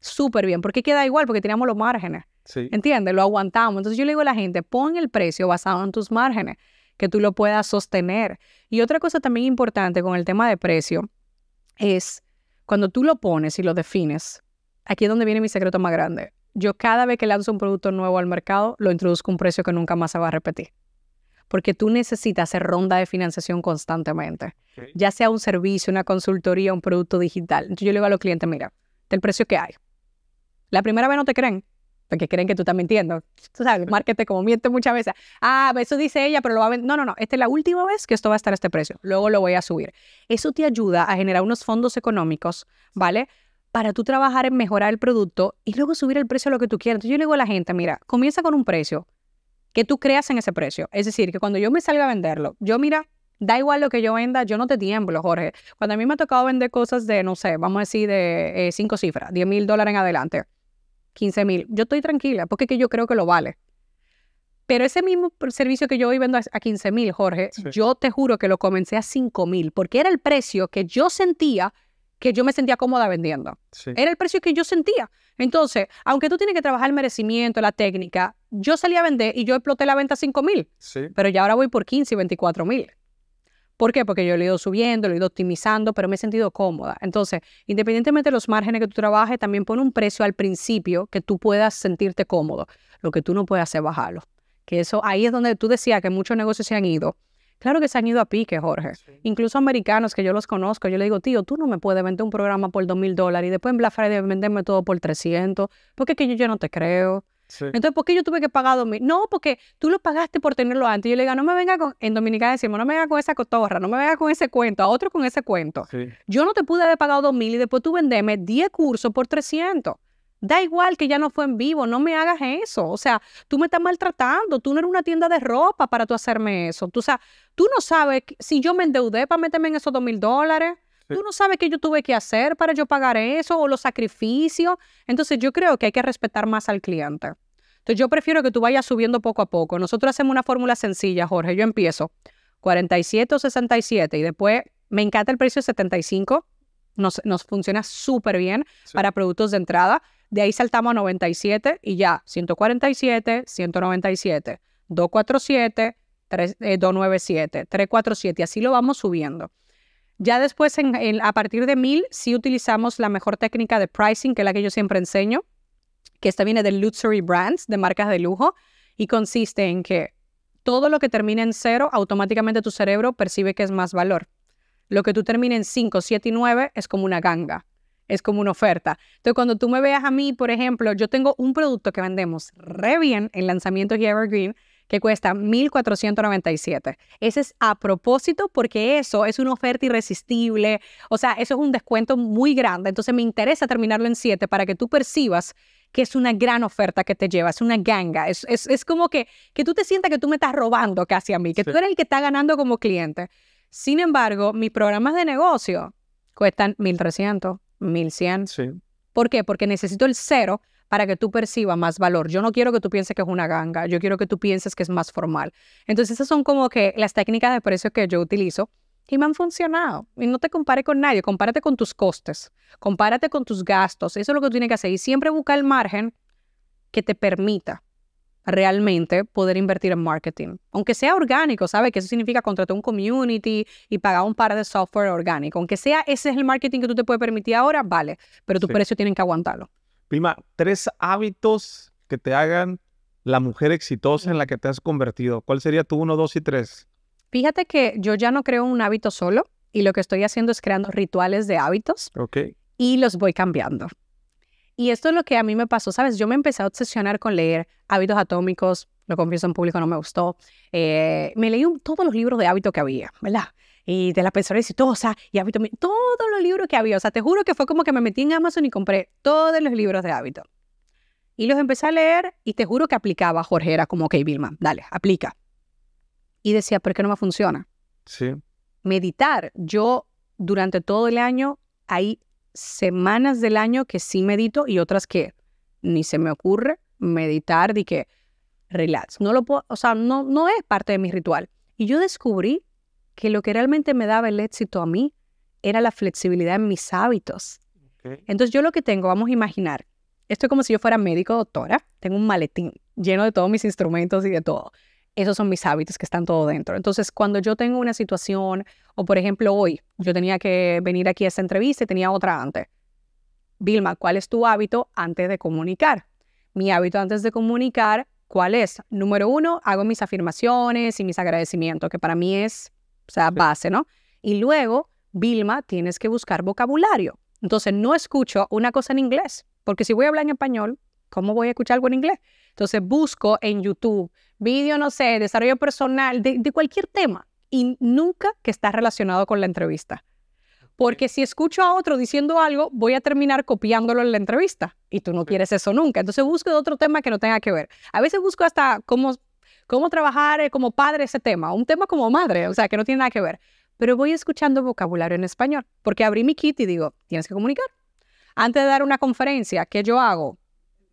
Súper bien. Porque queda igual, porque teníamos los márgenes. ¿Entiendes? Lo aguantamos. Entonces yo le digo a la gente, pon el precio basado en tus márgenes, que tú lo puedas sostener. Y otra cosa también importante con el tema de precio es cuando tú lo pones y lo defines, aquí es donde viene mi secreto más grande. Yo cada vez que lanzo un producto nuevo al mercado, lo introduzco a un precio que nunca más se va a repetir porque tú necesitas hacer ronda de financiación constantemente, ya sea un servicio, una consultoría, un producto digital. Entonces yo le digo a los clientes, mira, el precio que hay. La primera vez no te creen, porque creen que tú estás mintiendo. Tú sabes, marketing como miente muchas veces. Ah, eso dice ella, pero lo va a No, no, no. Esta es la última vez que esto va a estar a este precio. Luego lo voy a subir. Eso te ayuda a generar unos fondos económicos, ¿vale? Para tú trabajar en mejorar el producto y luego subir el precio a lo que tú quieras. Entonces yo le digo a la gente, mira, comienza con un precio que tú creas en ese precio. Es decir, que cuando yo me salga a venderlo, yo mira, da igual lo que yo venda, yo no te tiemblo, Jorge. Cuando a mí me ha tocado vender cosas de, no sé, vamos a decir de eh, cinco cifras, 10 mil dólares en adelante, 15 mil, yo estoy tranquila porque que yo creo que lo vale. Pero ese mismo servicio que yo hoy vendo a 15 mil, Jorge, yo te juro que lo comencé a 5 mil, porque era el precio que yo sentía que yo me sentía cómoda vendiendo. Era el precio que yo sentía. Entonces, aunque tú tienes que trabajar el merecimiento, la técnica, yo salí a vender y yo exploté la venta a 5 mil. Sí. Pero ya ahora voy por 15 y 24 mil. ¿Por qué? Porque yo lo he ido subiendo, lo he ido optimizando, pero me he sentido cómoda. Entonces, independientemente de los márgenes que tú trabajes, también pone un precio al principio que tú puedas sentirte cómodo. Lo que tú no puedes hacer bajarlo. Que eso, ahí es donde tú decías que muchos negocios se han ido Claro que se han ido a pique, Jorge. Incluso americanos que yo los conozco, yo le digo, tío, tú no me puedes vender un programa por dos mil dólares y después en Black Friday venderme todo por 300, porque es que yo ya no te creo. Entonces, ¿por qué yo tuve que pagar dos mil? No, porque tú lo pagaste por tenerlo antes. Yo le digo, no me venga con, en Dominicana decimos, no me venga con esa cotorra, no me venga con ese cuento, a otro con ese cuento. Yo no te pude haber pagado dos mil y después tú vendeme 10 cursos por 300. Da igual que ya no fue en vivo, no me hagas eso. O sea, tú me estás maltratando, tú no eres una tienda de ropa para tú hacerme eso. Tú, o tú no sabes si yo me endeudé para meterme en esos dos mil dólares. Tú no sabes qué yo tuve que hacer para yo pagar eso o los sacrificios. Entonces yo creo que hay que respetar más al cliente. Entonces yo prefiero que tú vayas subiendo poco a poco. Nosotros hacemos una fórmula sencilla, Jorge. Yo empiezo 47 o 67 y después me encanta el precio de 75. Nos, nos funciona súper bien para productos de entrada de ahí saltamos a 97 y ya, 147, 197, 247, 297, 347, así lo vamos subiendo. Ya después, a partir de 1000, sí utilizamos la mejor técnica de pricing, que es la que yo siempre enseño, que esta viene de Luxury Brands, de marcas de lujo, y consiste en que todo lo que termina en cero, automáticamente tu cerebro percibe que es más valor. Lo que tú termines en 5, 7 y 9 es como una ganga es como una oferta. Entonces, cuando tú me veas a mí, por ejemplo, yo tengo un producto que vendemos re bien en lanzamiento y Evergreen que cuesta 1.497. Ese es a propósito porque eso es una oferta irresistible, o sea, eso es un descuento muy grande, entonces me interesa terminarlo en 7 para que tú percibas que es una gran oferta que te lleva. Es una ganga. Es, como que, que tú te sientas que tú me estás robando casi a mí, que tú eres el que está ganando como cliente. Sin embargo, mis programas de negocio cuestan 1.300, 1100. ¿Por qué? Porque necesito el cero para que tú perciba más valor. Yo no quiero que tú pienses que es una ganga, yo quiero que tú pienses que es más formal. Entonces, esas son como que las técnicas de precio que yo utilizo y me han funcionado. Y no te compare con nadie, compárate con tus costes, compárate con tus gastos. Eso es lo que tú tienes que hacer. Y siempre busca el margen que te permita realmente poder invertir en marketing. Aunque sea orgánico, ¿sabes? Que eso significa contratar un community y pagar un par de software orgánico. Aunque sea ese es el marketing que tú te puedes permitir ahora, vale, pero tu precio tienen que aguantarlo. Prima, tres hábitos que te hagan la mujer exitosa en la que te has convertido. ¿Cuál sería tu uno, dos y tres? Fíjate que yo ya no creo un hábito solo y lo que estoy haciendo es creando rituales de hábitos. Ok. Y los voy cambiando. Y esto es lo que a mí me pasó, ¿sabes? Yo me empecé a obsesionar con leer hábitos atómicos, lo confieso en público, no me gustó. Eh, me leí todos los libros de hábito que había, ¿verdad? Y de la persona exitosa y hábito, todos los libros que había. O sea, te juro que fue como que me metí en Amazon y compré todos los libros de hábito. Y los empecé a leer y te juro que aplicaba, Jorge, era como, ok, Vilma, dale, aplica. Y decía, ¿por qué no me funciona? Sí. Meditar. Yo durante todo el año, ahí semanas del año que sí medito y otras que ni se me ocurre meditar, y que relax. No lo puedo, o sea, no, no es parte de mi ritual. Y yo descubrí que lo que realmente me daba el éxito a mí era la flexibilidad en mis hábitos. Entonces yo lo que tengo, vamos a imaginar, esto es como si yo fuera médico doctora, tengo un maletín lleno de todos mis instrumentos y de todo esos son mis hábitos que están todo dentro. Entonces, cuando yo tengo una situación, o por ejemplo hoy, yo tenía que venir aquí a esta entrevista y tenía otra antes. Vilma, ¿cuál es tu hábito antes de comunicar? Mi hábito antes de comunicar, ¿cuál es? Número uno, hago mis afirmaciones y mis agradecimientos, que para mí es, o sea, base, ¿no? Y luego, Vilma, tienes que buscar vocabulario. Entonces, no escucho una cosa en inglés, porque si voy a hablar en español, ¿cómo voy a escuchar algo en inglés? Entonces busco en YouTube vídeo, no sé, desarrollo personal, de, cualquier tema, y nunca que está relacionado con la entrevista. Porque si escucho a otro diciendo algo, voy a terminar copiándolo en la entrevista. Y tú no quieres eso nunca. Entonces busco otro tema que no tenga que ver. A veces busco hasta cómo, cómo trabajar eh, como padre ese tema, un tema como madre, o sea, que no tiene nada que ver. Pero voy escuchando vocabulario en español, porque abrí mi kit y digo, tienes que comunicar. Antes de dar una conferencia, ¿qué yo hago?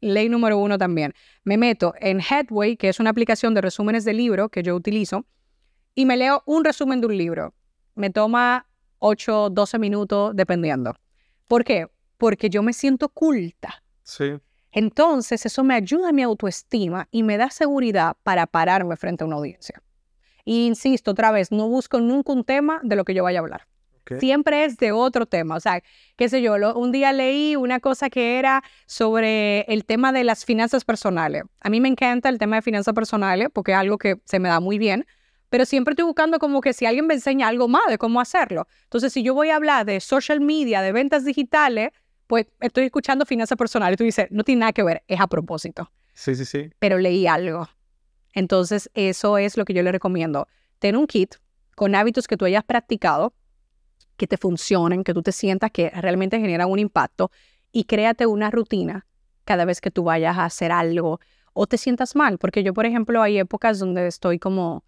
ley número uno también. Me meto en Headway, que es una aplicación de resúmenes de libro que yo utilizo, y me leo un resumen de un libro. Me toma 8, 12 minutos, dependiendo. ¿Por qué? Porque yo me siento culta. Sí. Entonces, eso me ayuda a mi autoestima y me da seguridad para pararme frente a una audiencia. insisto otra vez, no busco nunca un tema de lo que yo vaya a hablar. Siempre es de otro tema. O sea, qué sé yo, un día leí una cosa que era sobre el tema de las finanzas personales. A mí me encanta el tema de finanzas personales porque es algo que se me da muy bien, pero siempre estoy buscando como que si alguien me enseña algo más de cómo hacerlo. Entonces, si yo voy a hablar de social media, de ventas digitales, pues estoy escuchando finanzas personales. Tú dices, no tiene nada que ver, es a propósito. Sí, sí, sí. Pero leí algo. Entonces, eso es lo que yo le recomiendo. Ten un kit con hábitos que tú hayas practicado que te funcionen, que tú te sientas que realmente generan un impacto y créate una rutina cada vez que tú vayas a hacer algo o te sientas mal, porque yo, por ejemplo, hay épocas donde estoy como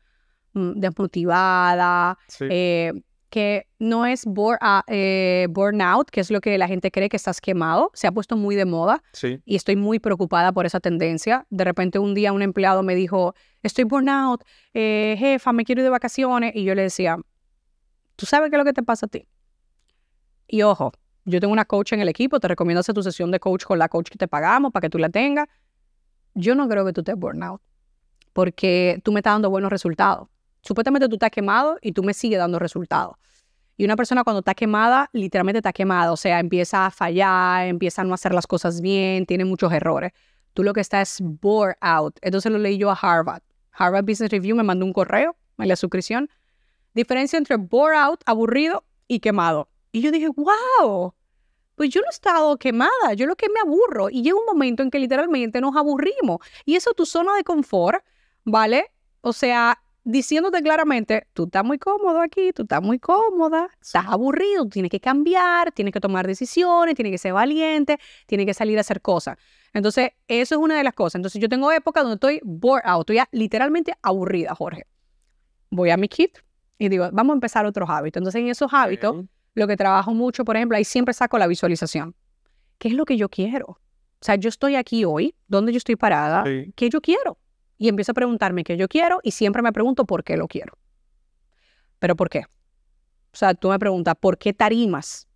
mm, desmotivada, eh, que no es ah, eh, burnout, que es lo que la gente cree que estás quemado, se ha puesto muy de moda y estoy muy preocupada por esa tendencia. De repente un día un empleado me dijo, estoy burnout, eh, jefa, me quiero ir de vacaciones y yo le decía, Tú sabes qué es lo que te pasa a ti. Y ojo, yo tengo una coach en el equipo, te recomiendo hacer tu sesión de coach con la coach que te pagamos para que tú la tengas. Yo no creo que tú estés burnout porque tú me estás dando buenos resultados. Supuestamente tú te estás quemado y tú me sigues dando resultados. Y una persona cuando está quemada, literalmente está quemada, o sea, empieza a fallar, empieza a no hacer las cosas bien, tiene muchos errores. Tú lo que estás es bore out. Entonces lo leí yo a Harvard. Harvard Business Review me mandó un correo en la suscripción Diferencia entre bore out, aburrido y quemado. Y yo dije, wow, pues yo no he estado quemada, yo lo que me aburro. Y llega un momento en que literalmente nos aburrimos. Y eso es tu zona de confort, ¿vale? O sea, diciéndote claramente, tú estás muy cómodo aquí, tú estás muy cómoda, estás aburrido, tienes que cambiar, tienes que tomar decisiones, tienes que ser valiente, tienes que salir a hacer cosas. Entonces, eso es una de las cosas. Entonces, yo tengo época donde estoy bored out, estoy literalmente aburrida, Jorge. Voy a mi kit, y digo, vamos a empezar otros hábitos. Entonces, en esos hábitos, lo que trabajo mucho, por ejemplo, ahí siempre saco la visualización. ¿Qué es lo que yo quiero? O sea, yo estoy aquí hoy, ¿dónde yo estoy parada? ¿Qué yo quiero? Y empiezo a preguntarme qué yo quiero y siempre me pregunto por qué lo quiero. ¿Pero por qué? O sea, tú me preguntas, ¿por qué tarimas?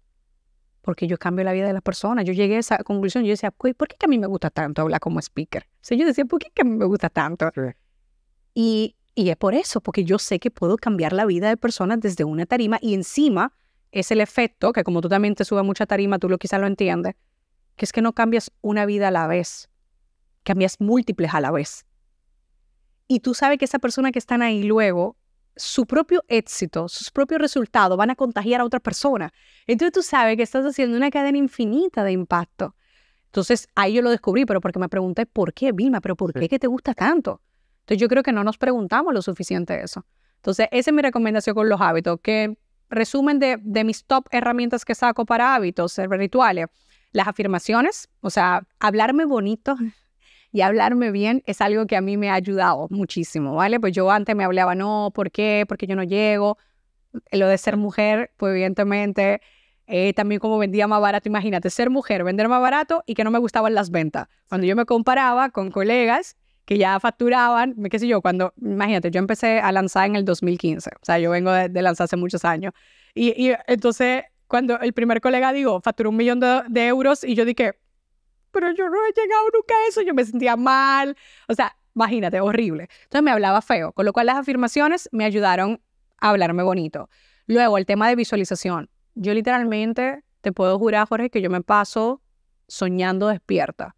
Porque yo cambio la vida de las personas. Yo llegué a esa conclusión. Yo decía, ¿por qué que a mí me gusta tanto hablar como speaker? O sea, yo decía, ¿por qué que me gusta tanto? Y y es por eso, porque yo sé que puedo cambiar la vida de personas desde una tarima y encima es el efecto, que como tú también te subes mucha tarima, tú lo quizás lo entiendes, que es que no cambias una vida a la vez, cambias múltiples a la vez. Y tú sabes que esa persona que están ahí luego, su propio éxito, sus propios resultados van a contagiar a otra persona. Entonces tú sabes que estás haciendo una cadena infinita de impacto. Entonces ahí yo lo descubrí, pero porque me pregunté, ¿por qué, Vilma? ¿Pero por qué que te gusta tanto? Entonces yo creo que no nos preguntamos lo suficiente eso. Entonces esa es mi recomendación con los hábitos, que resumen de, mis top herramientas que saco para hábitos, ser rituales, las afirmaciones, o sea, hablarme bonito, mm. y hablarme bien es algo que a mí me ha ayudado muchísimo, ¿vale? Pues yo antes me hablaba, no, ¿por qué? Porque yo no llego. Lo de ser mujer, pues evidentemente, eh, también como vendía más barato, imagínate, ser mujer, vender más barato y que no me gustaban las ventas. Cuando yo me comparaba con colegas que ya facturaban, qué sé yo, cuando, imagínate, yo empecé a lanzar en el 2015, o sea, yo vengo de, lanzar hace muchos años. Y, y, entonces, cuando el primer colega, digo, facturó un millón de, de euros y yo dije, pero yo no he llegado nunca a eso, yo me sentía mal, o sea, imagínate, horrible. Entonces me hablaba feo, con lo cual las afirmaciones me ayudaron a hablarme bonito. Luego, el tema de visualización. Yo literalmente te puedo jurar, Jorge, que yo me paso soñando despierta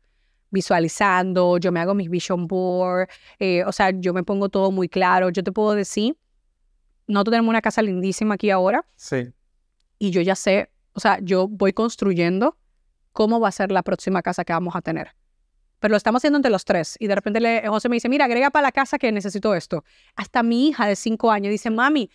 visualizando, yo me hago mis vision board, eh, o sea, yo me pongo todo muy claro. Yo te puedo decir, no tenemos una casa lindísima aquí ahora. Sí. Y yo ya sé, o sea, yo voy construyendo cómo va a ser la próxima casa que vamos a tener. Pero lo estamos haciendo entre los tres. Y de repente le, José me dice, mira, agrega para la casa que necesito esto. Hasta mi hija de cinco años dice, mami,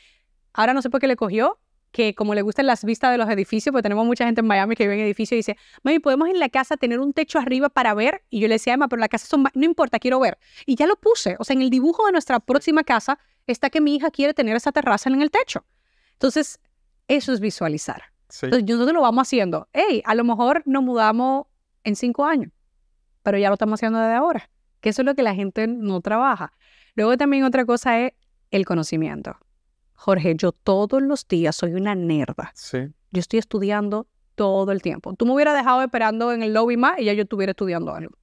ahora no sé por qué le cogió, que como le gustan las vistas de los edificios, porque tenemos mucha gente en Miami que vive en edificios y dice, mami, ¿podemos en la casa tener un techo arriba para ver? Y yo le decía, Emma, pero la casa son, no importa, quiero ver. Y ya lo puse, o sea, en el dibujo de nuestra próxima casa está que mi hija quiere tener esa terraza en el techo. Entonces, eso es visualizar. Entonces, nosotros lo vamos haciendo. Hey, a lo mejor nos mudamos en cinco años, pero ya lo estamos haciendo desde ahora, que eso es lo que la gente no trabaja. Luego también otra cosa es el conocimiento. Jorge, yo todos los días soy una nerda. Sí. Yo estoy estudiando todo el tiempo. Tú me hubieras dejado esperando en el lobby más y ya yo estuviera estudiando algo.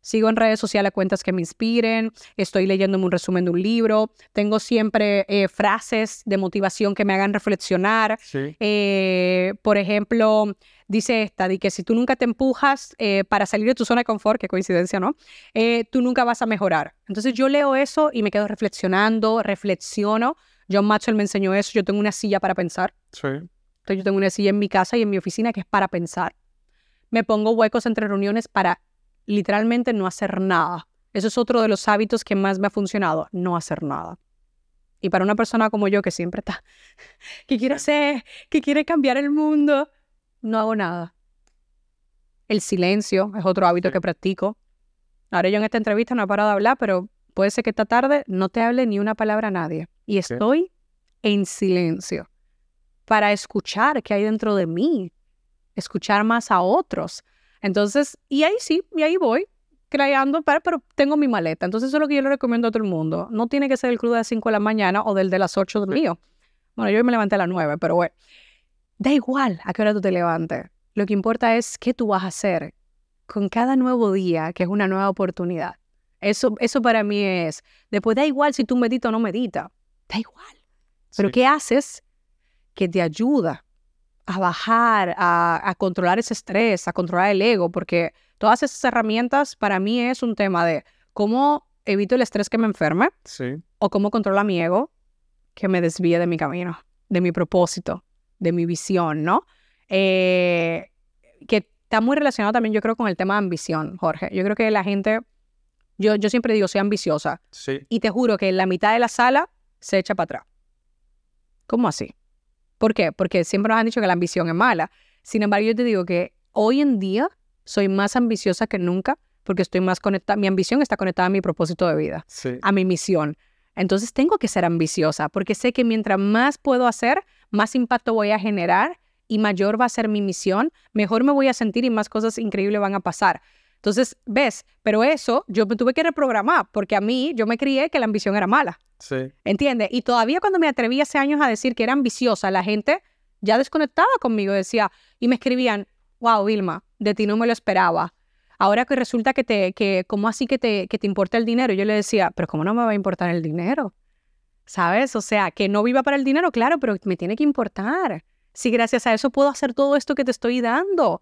Sigo en redes sociales cuentas que me inspiren, estoy leyendo un resumen de un libro, tengo siempre eh, frases de motivación que me hagan reflexionar. Sí. Eh, por ejemplo, dice esta, que si tú nunca te empujas eh, para salir de tu zona de confort, qué coincidencia, ¿no? tú nunca vas a mejorar. Entonces yo leo eso y me quedo reflexionando, reflexiono John Maxwell me enseñó eso. Yo tengo una silla para pensar. Sí. Entonces yo tengo una silla en mi casa y en mi oficina que es para pensar. Me pongo huecos entre reuniones para literalmente no hacer nada. Eso es otro de los hábitos que más me ha funcionado, no hacer nada. Y para una persona como yo que siempre está, que quiere hacer, que quiere cambiar el mundo, no hago nada. El silencio es otro hábito que practico. Ahora yo en esta entrevista no he parado de hablar, pero puede ser que esta tarde no te hable ni una palabra a nadie y estoy en silencio para escuchar qué hay dentro de mí, escuchar más a otros. Entonces, y ahí sí, y ahí voy creando, para, pero tengo mi maleta. Entonces, eso es lo que yo le recomiendo a todo el mundo. No tiene que ser el club de las 5 de la mañana o del de las 8 del mío. Bueno, yo me levanté a las 9, pero bueno. Da igual a qué hora tú te levantes. Lo que importa es qué tú vas a hacer con cada nuevo día, que es una nueva oportunidad. Eso, eso para mí es, después da igual si tú meditas o no meditas da igual. Pero ¿qué haces que te ayuda a bajar, a, controlar ese estrés, a controlar el ego? Porque todas esas herramientas para mí es un tema de cómo evito el estrés que me enferme sí. o cómo controla mi ego que me desvíe de mi camino, de mi propósito, de mi visión, ¿no? Eh, que está muy relacionado también, yo creo, con el tema de ambición, Jorge. Yo creo que la gente, yo, yo siempre digo, soy ambiciosa. Y te juro que en la mitad de la sala se echa para atrás. ¿Cómo así? ¿Por qué? Porque siempre nos han dicho que la ambición es mala. Sin embargo, yo te digo que hoy en día soy más ambiciosa que nunca porque estoy más conectada, mi ambición está conectada a mi propósito de vida, a mi misión. Entonces tengo que ser ambiciosa porque sé que mientras más puedo hacer, más impacto voy a generar y mayor va a ser mi misión, mejor me voy a sentir y más cosas increíbles van a pasar. Entonces, ves, pero eso yo me tuve que reprogramar porque a mí yo me crié que la ambición era mala. Sí. ¿Entiendes? Y todavía cuando me atreví hace años a decir que era ambiciosa, la gente ya desconectaba conmigo, decía, y me escribían, wow, Vilma, de ti no me lo esperaba. Ahora que resulta que te, que, ¿cómo así que te, que te importa el dinero? Yo le decía, pero ¿cómo no me va a importar el dinero? ¿Sabes? O sea, que no viva para el dinero, claro, pero me tiene que importar. Si gracias a eso puedo hacer todo esto que te estoy dando.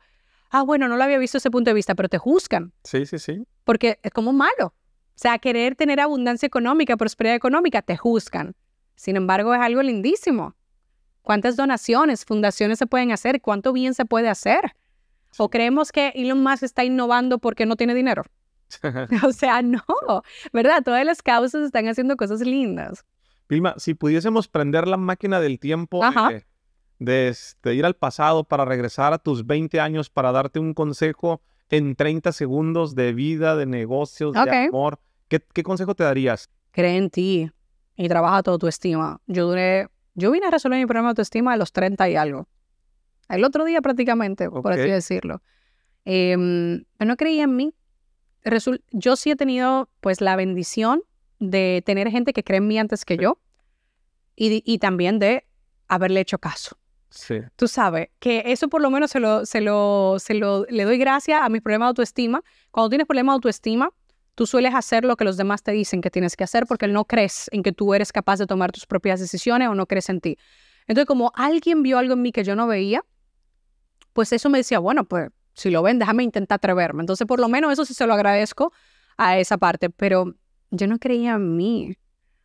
Ah, bueno, no lo había visto ese punto de vista, pero te juzgan. Sí, sí, sí. Porque es como malo. O sea, querer tener abundancia económica, prosperidad económica, te juzgan. Sin embargo, es algo lindísimo. ¿Cuántas donaciones, fundaciones se pueden hacer? ¿Cuánto bien se puede hacer? ¿O creemos que Elon Musk está innovando porque no tiene dinero? o sea, no, ¿verdad? Todas las causas están haciendo cosas lindas. Vilma, si pudiésemos prender la máquina del tiempo eh, de, de, este, ir al pasado para regresar a tus 20 años para darte un consejo en 30 segundos de vida, de negocios, de amor, ¿qué, consejo te darías? Cree en ti y trabaja tu estima. Yo duré, yo vine a resolver mi problema de autoestima a los 30 y algo. El otro día prácticamente, por así decirlo. pero em, no creía en mí. yo sí he tenido pues la bendición de tener gente que cree en mí antes que yo y, y también de haberle hecho caso. Tú sabes, que eso por lo menos se lo, se lo, le doy gracias a mi problema de autoestima. Cuando tienes problemas de autoestima, tú sueles hacer lo que los demás te dicen que tienes que hacer porque no crees en que tú eres capaz de tomar tus propias decisiones o no crees en ti. Entonces, como alguien vio algo en mí que yo no veía, pues eso me decía, bueno, pues si lo ven, déjame intentar atreverme. Entonces, por lo menos eso sí se lo agradezco a esa parte, pero yo no creía en mí.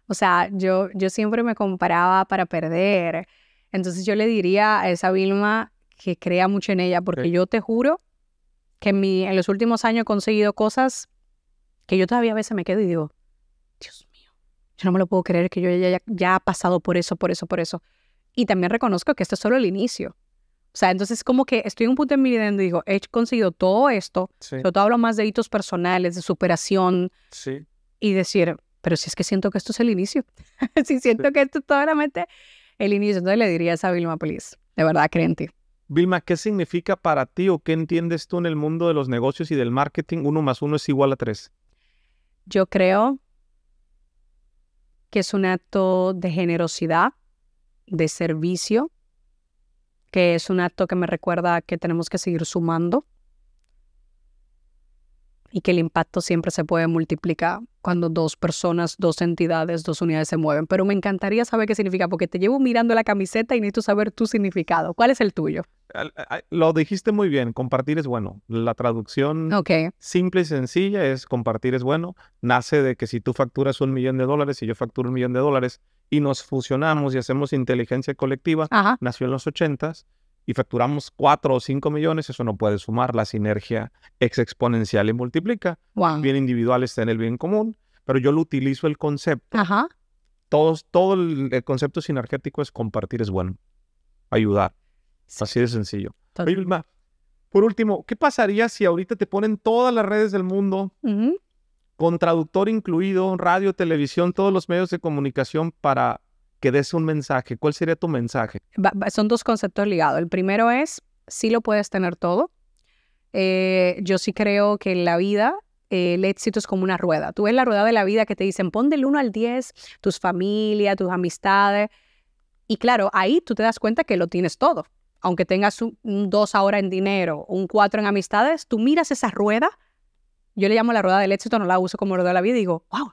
O sea, yo, yo siempre me comparaba para perder. Entonces yo le diría a esa Vilma que crea mucho en ella, porque yo te juro que en, los últimos años he conseguido cosas que yo todavía a veces me quedo y digo, Dios mío, yo no me lo puedo creer que yo ya, ya, ha pasado por eso, por eso, por eso. Y también reconozco que esto es solo el inicio. O sea, entonces como que estoy en un punto en mi vida donde digo, he conseguido todo esto, Yo todo hablo más de hitos personales, de superación, sí. y decir, pero si es que siento que esto es el inicio, si siento que esto mente el inicio. Entonces le dirías a Vilma, please, de verdad creen ti. Vilma, ¿qué significa para ti o qué entiendes tú en el mundo de los negocios y del marketing? Uno más uno es igual a tres. Yo creo que es un acto de generosidad, de servicio, que es un acto que me recuerda que tenemos que seguir sumando, y que el impacto siempre se puede multiplicar cuando dos personas, dos entidades, dos unidades se mueven. Pero me encantaría saber qué significa, porque te llevo mirando la camiseta y necesito saber tu significado. ¿Cuál es el tuyo? Lo dijiste muy bien, compartir es bueno. La traducción simple y sencilla es compartir es bueno. Nace de que si tú facturas un millón de dólares y yo facturo un millón de dólares y nos fusionamos y hacemos inteligencia colectiva, nació en los ochentas y facturamos 4 o 5 millones, eso no puede sumar. La sinergia es exponencial y multiplica. bien individual está en el bien común, pero yo lo utilizo el concepto. Todos, todo el, concepto sinergético es compartir, es bueno, ayudar. Así de sencillo. por último, ¿qué pasaría si ahorita te ponen todas las redes del mundo, con traductor incluido, radio, televisión, todos los medios de comunicación para que des un mensaje, ¿cuál sería tu mensaje? son dos conceptos ligados. El primero es, si lo puedes tener todo. Eh, yo sí creo que en la vida eh, el éxito es como una rueda. Tú ves la rueda de la vida que te dicen, pon del 1 al 10 tus familias, tus amistades. Y claro, ahí tú te das cuenta que lo tienes todo. Aunque tengas un 2 ahora en dinero, un 4 en amistades, tú miras esa rueda. Yo le llamo la rueda del éxito, no la uso como rueda de la vida y digo, wow,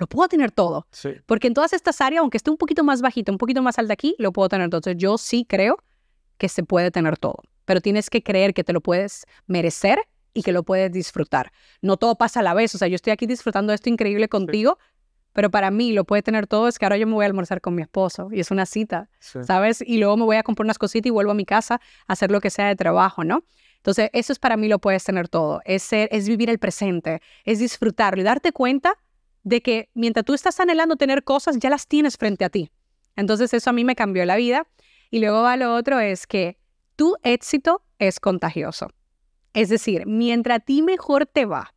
lo puedo tener todo. Porque en todas estas áreas, aunque esté un poquito más bajito, un poquito más alto aquí, lo puedo tener todo. Entonces yo sí creo que se puede tener todo, pero tienes que creer que te lo puedes merecer y que lo puedes disfrutar. No todo pasa a la vez, o sea, yo estoy aquí disfrutando esto increíble contigo, pero para mí lo puede tener todo es que ahora yo me voy a almorzar con mi esposo y es una cita, ¿sabes? Y luego me voy a comprar unas cositas y vuelvo a mi casa a hacer lo que sea de trabajo, ¿no? Entonces, eso es para mí lo puedes tener todo, es, es vivir el presente, es disfrutarlo y darte cuenta de que mientras tú estás anhelando tener cosas, ya las tienes frente a ti. Entonces eso a mí me cambió la vida. Y luego va lo otro, es que tu éxito es contagioso. Es decir, mientras a ti mejor te va,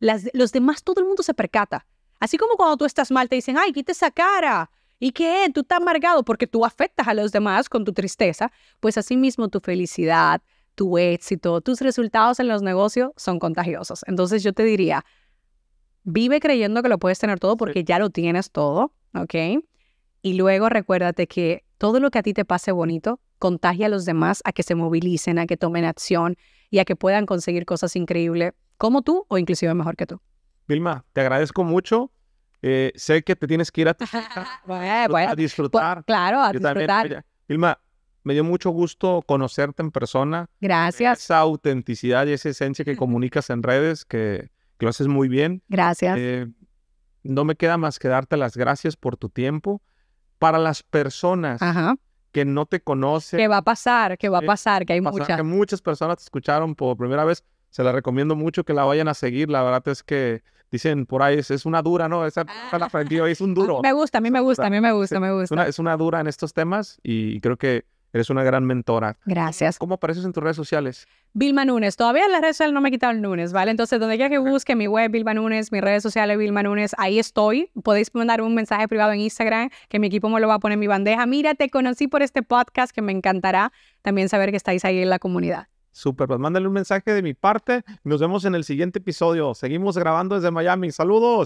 los demás, todo el mundo se percata. Así como cuando tú estás mal, te dicen, ay, quítese esa cara. ¿Y qué? Tú estás amargado porque tú afectas a los demás con tu tristeza. Pues asimismo tu felicidad, tu éxito, tus resultados en los negocios son contagiosos. Entonces yo te diría, Vive creyendo que lo puedes tener todo porque ya lo tienes todo, ¿ok? Y luego recuérdate que todo lo que a ti te pase bonito contagia a los demás a que se movilicen, a que tomen acción y a que puedan conseguir cosas increíbles como tú o inclusive mejor que tú. Vilma, te agradezco mucho. Eh, sé que te tienes que ir a, a disfrutar. Pues, claro, a disfrutar. Vilma, me dio mucho gusto conocerte en persona. Gracias. Esa autenticidad y esa esencia que comunicas en redes que lo haces muy bien. Gracias. Eh, no me queda más que darte las gracias por tu tiempo. Para las personas que no te conocen. qué va a pasar, qué va a eh, pasar, que hay muchas. Que muchas personas te escucharon por primera vez. Se la recomiendo mucho que la vayan a seguir. La verdad es que dicen por ahí, es, una dura, ¿no? Esa ah. la es un duro. Me gusta, a mí me gusta, a mí me gusta, me gusta. es una dura en estos temas y creo que Eres una gran mentora. Gracias. ¿Cómo apareces en tus redes sociales? Vilma Nunes. Todavía en las redes sociales no me he quitado el Nunes, ¿vale? Entonces, donde quiera que busque mi web, Vilma Nunes, mis redes sociales, Vilma Nunes, ahí estoy. Podéis mandar un mensaje privado en Instagram que mi equipo me lo va a poner en mi bandeja. Mira, te conocí por este podcast que me encantará también saber que estáis ahí en la comunidad. Súper, pues mándale un mensaje de mi parte. Nos vemos en el siguiente episodio. Seguimos grabando desde Miami. Saludos.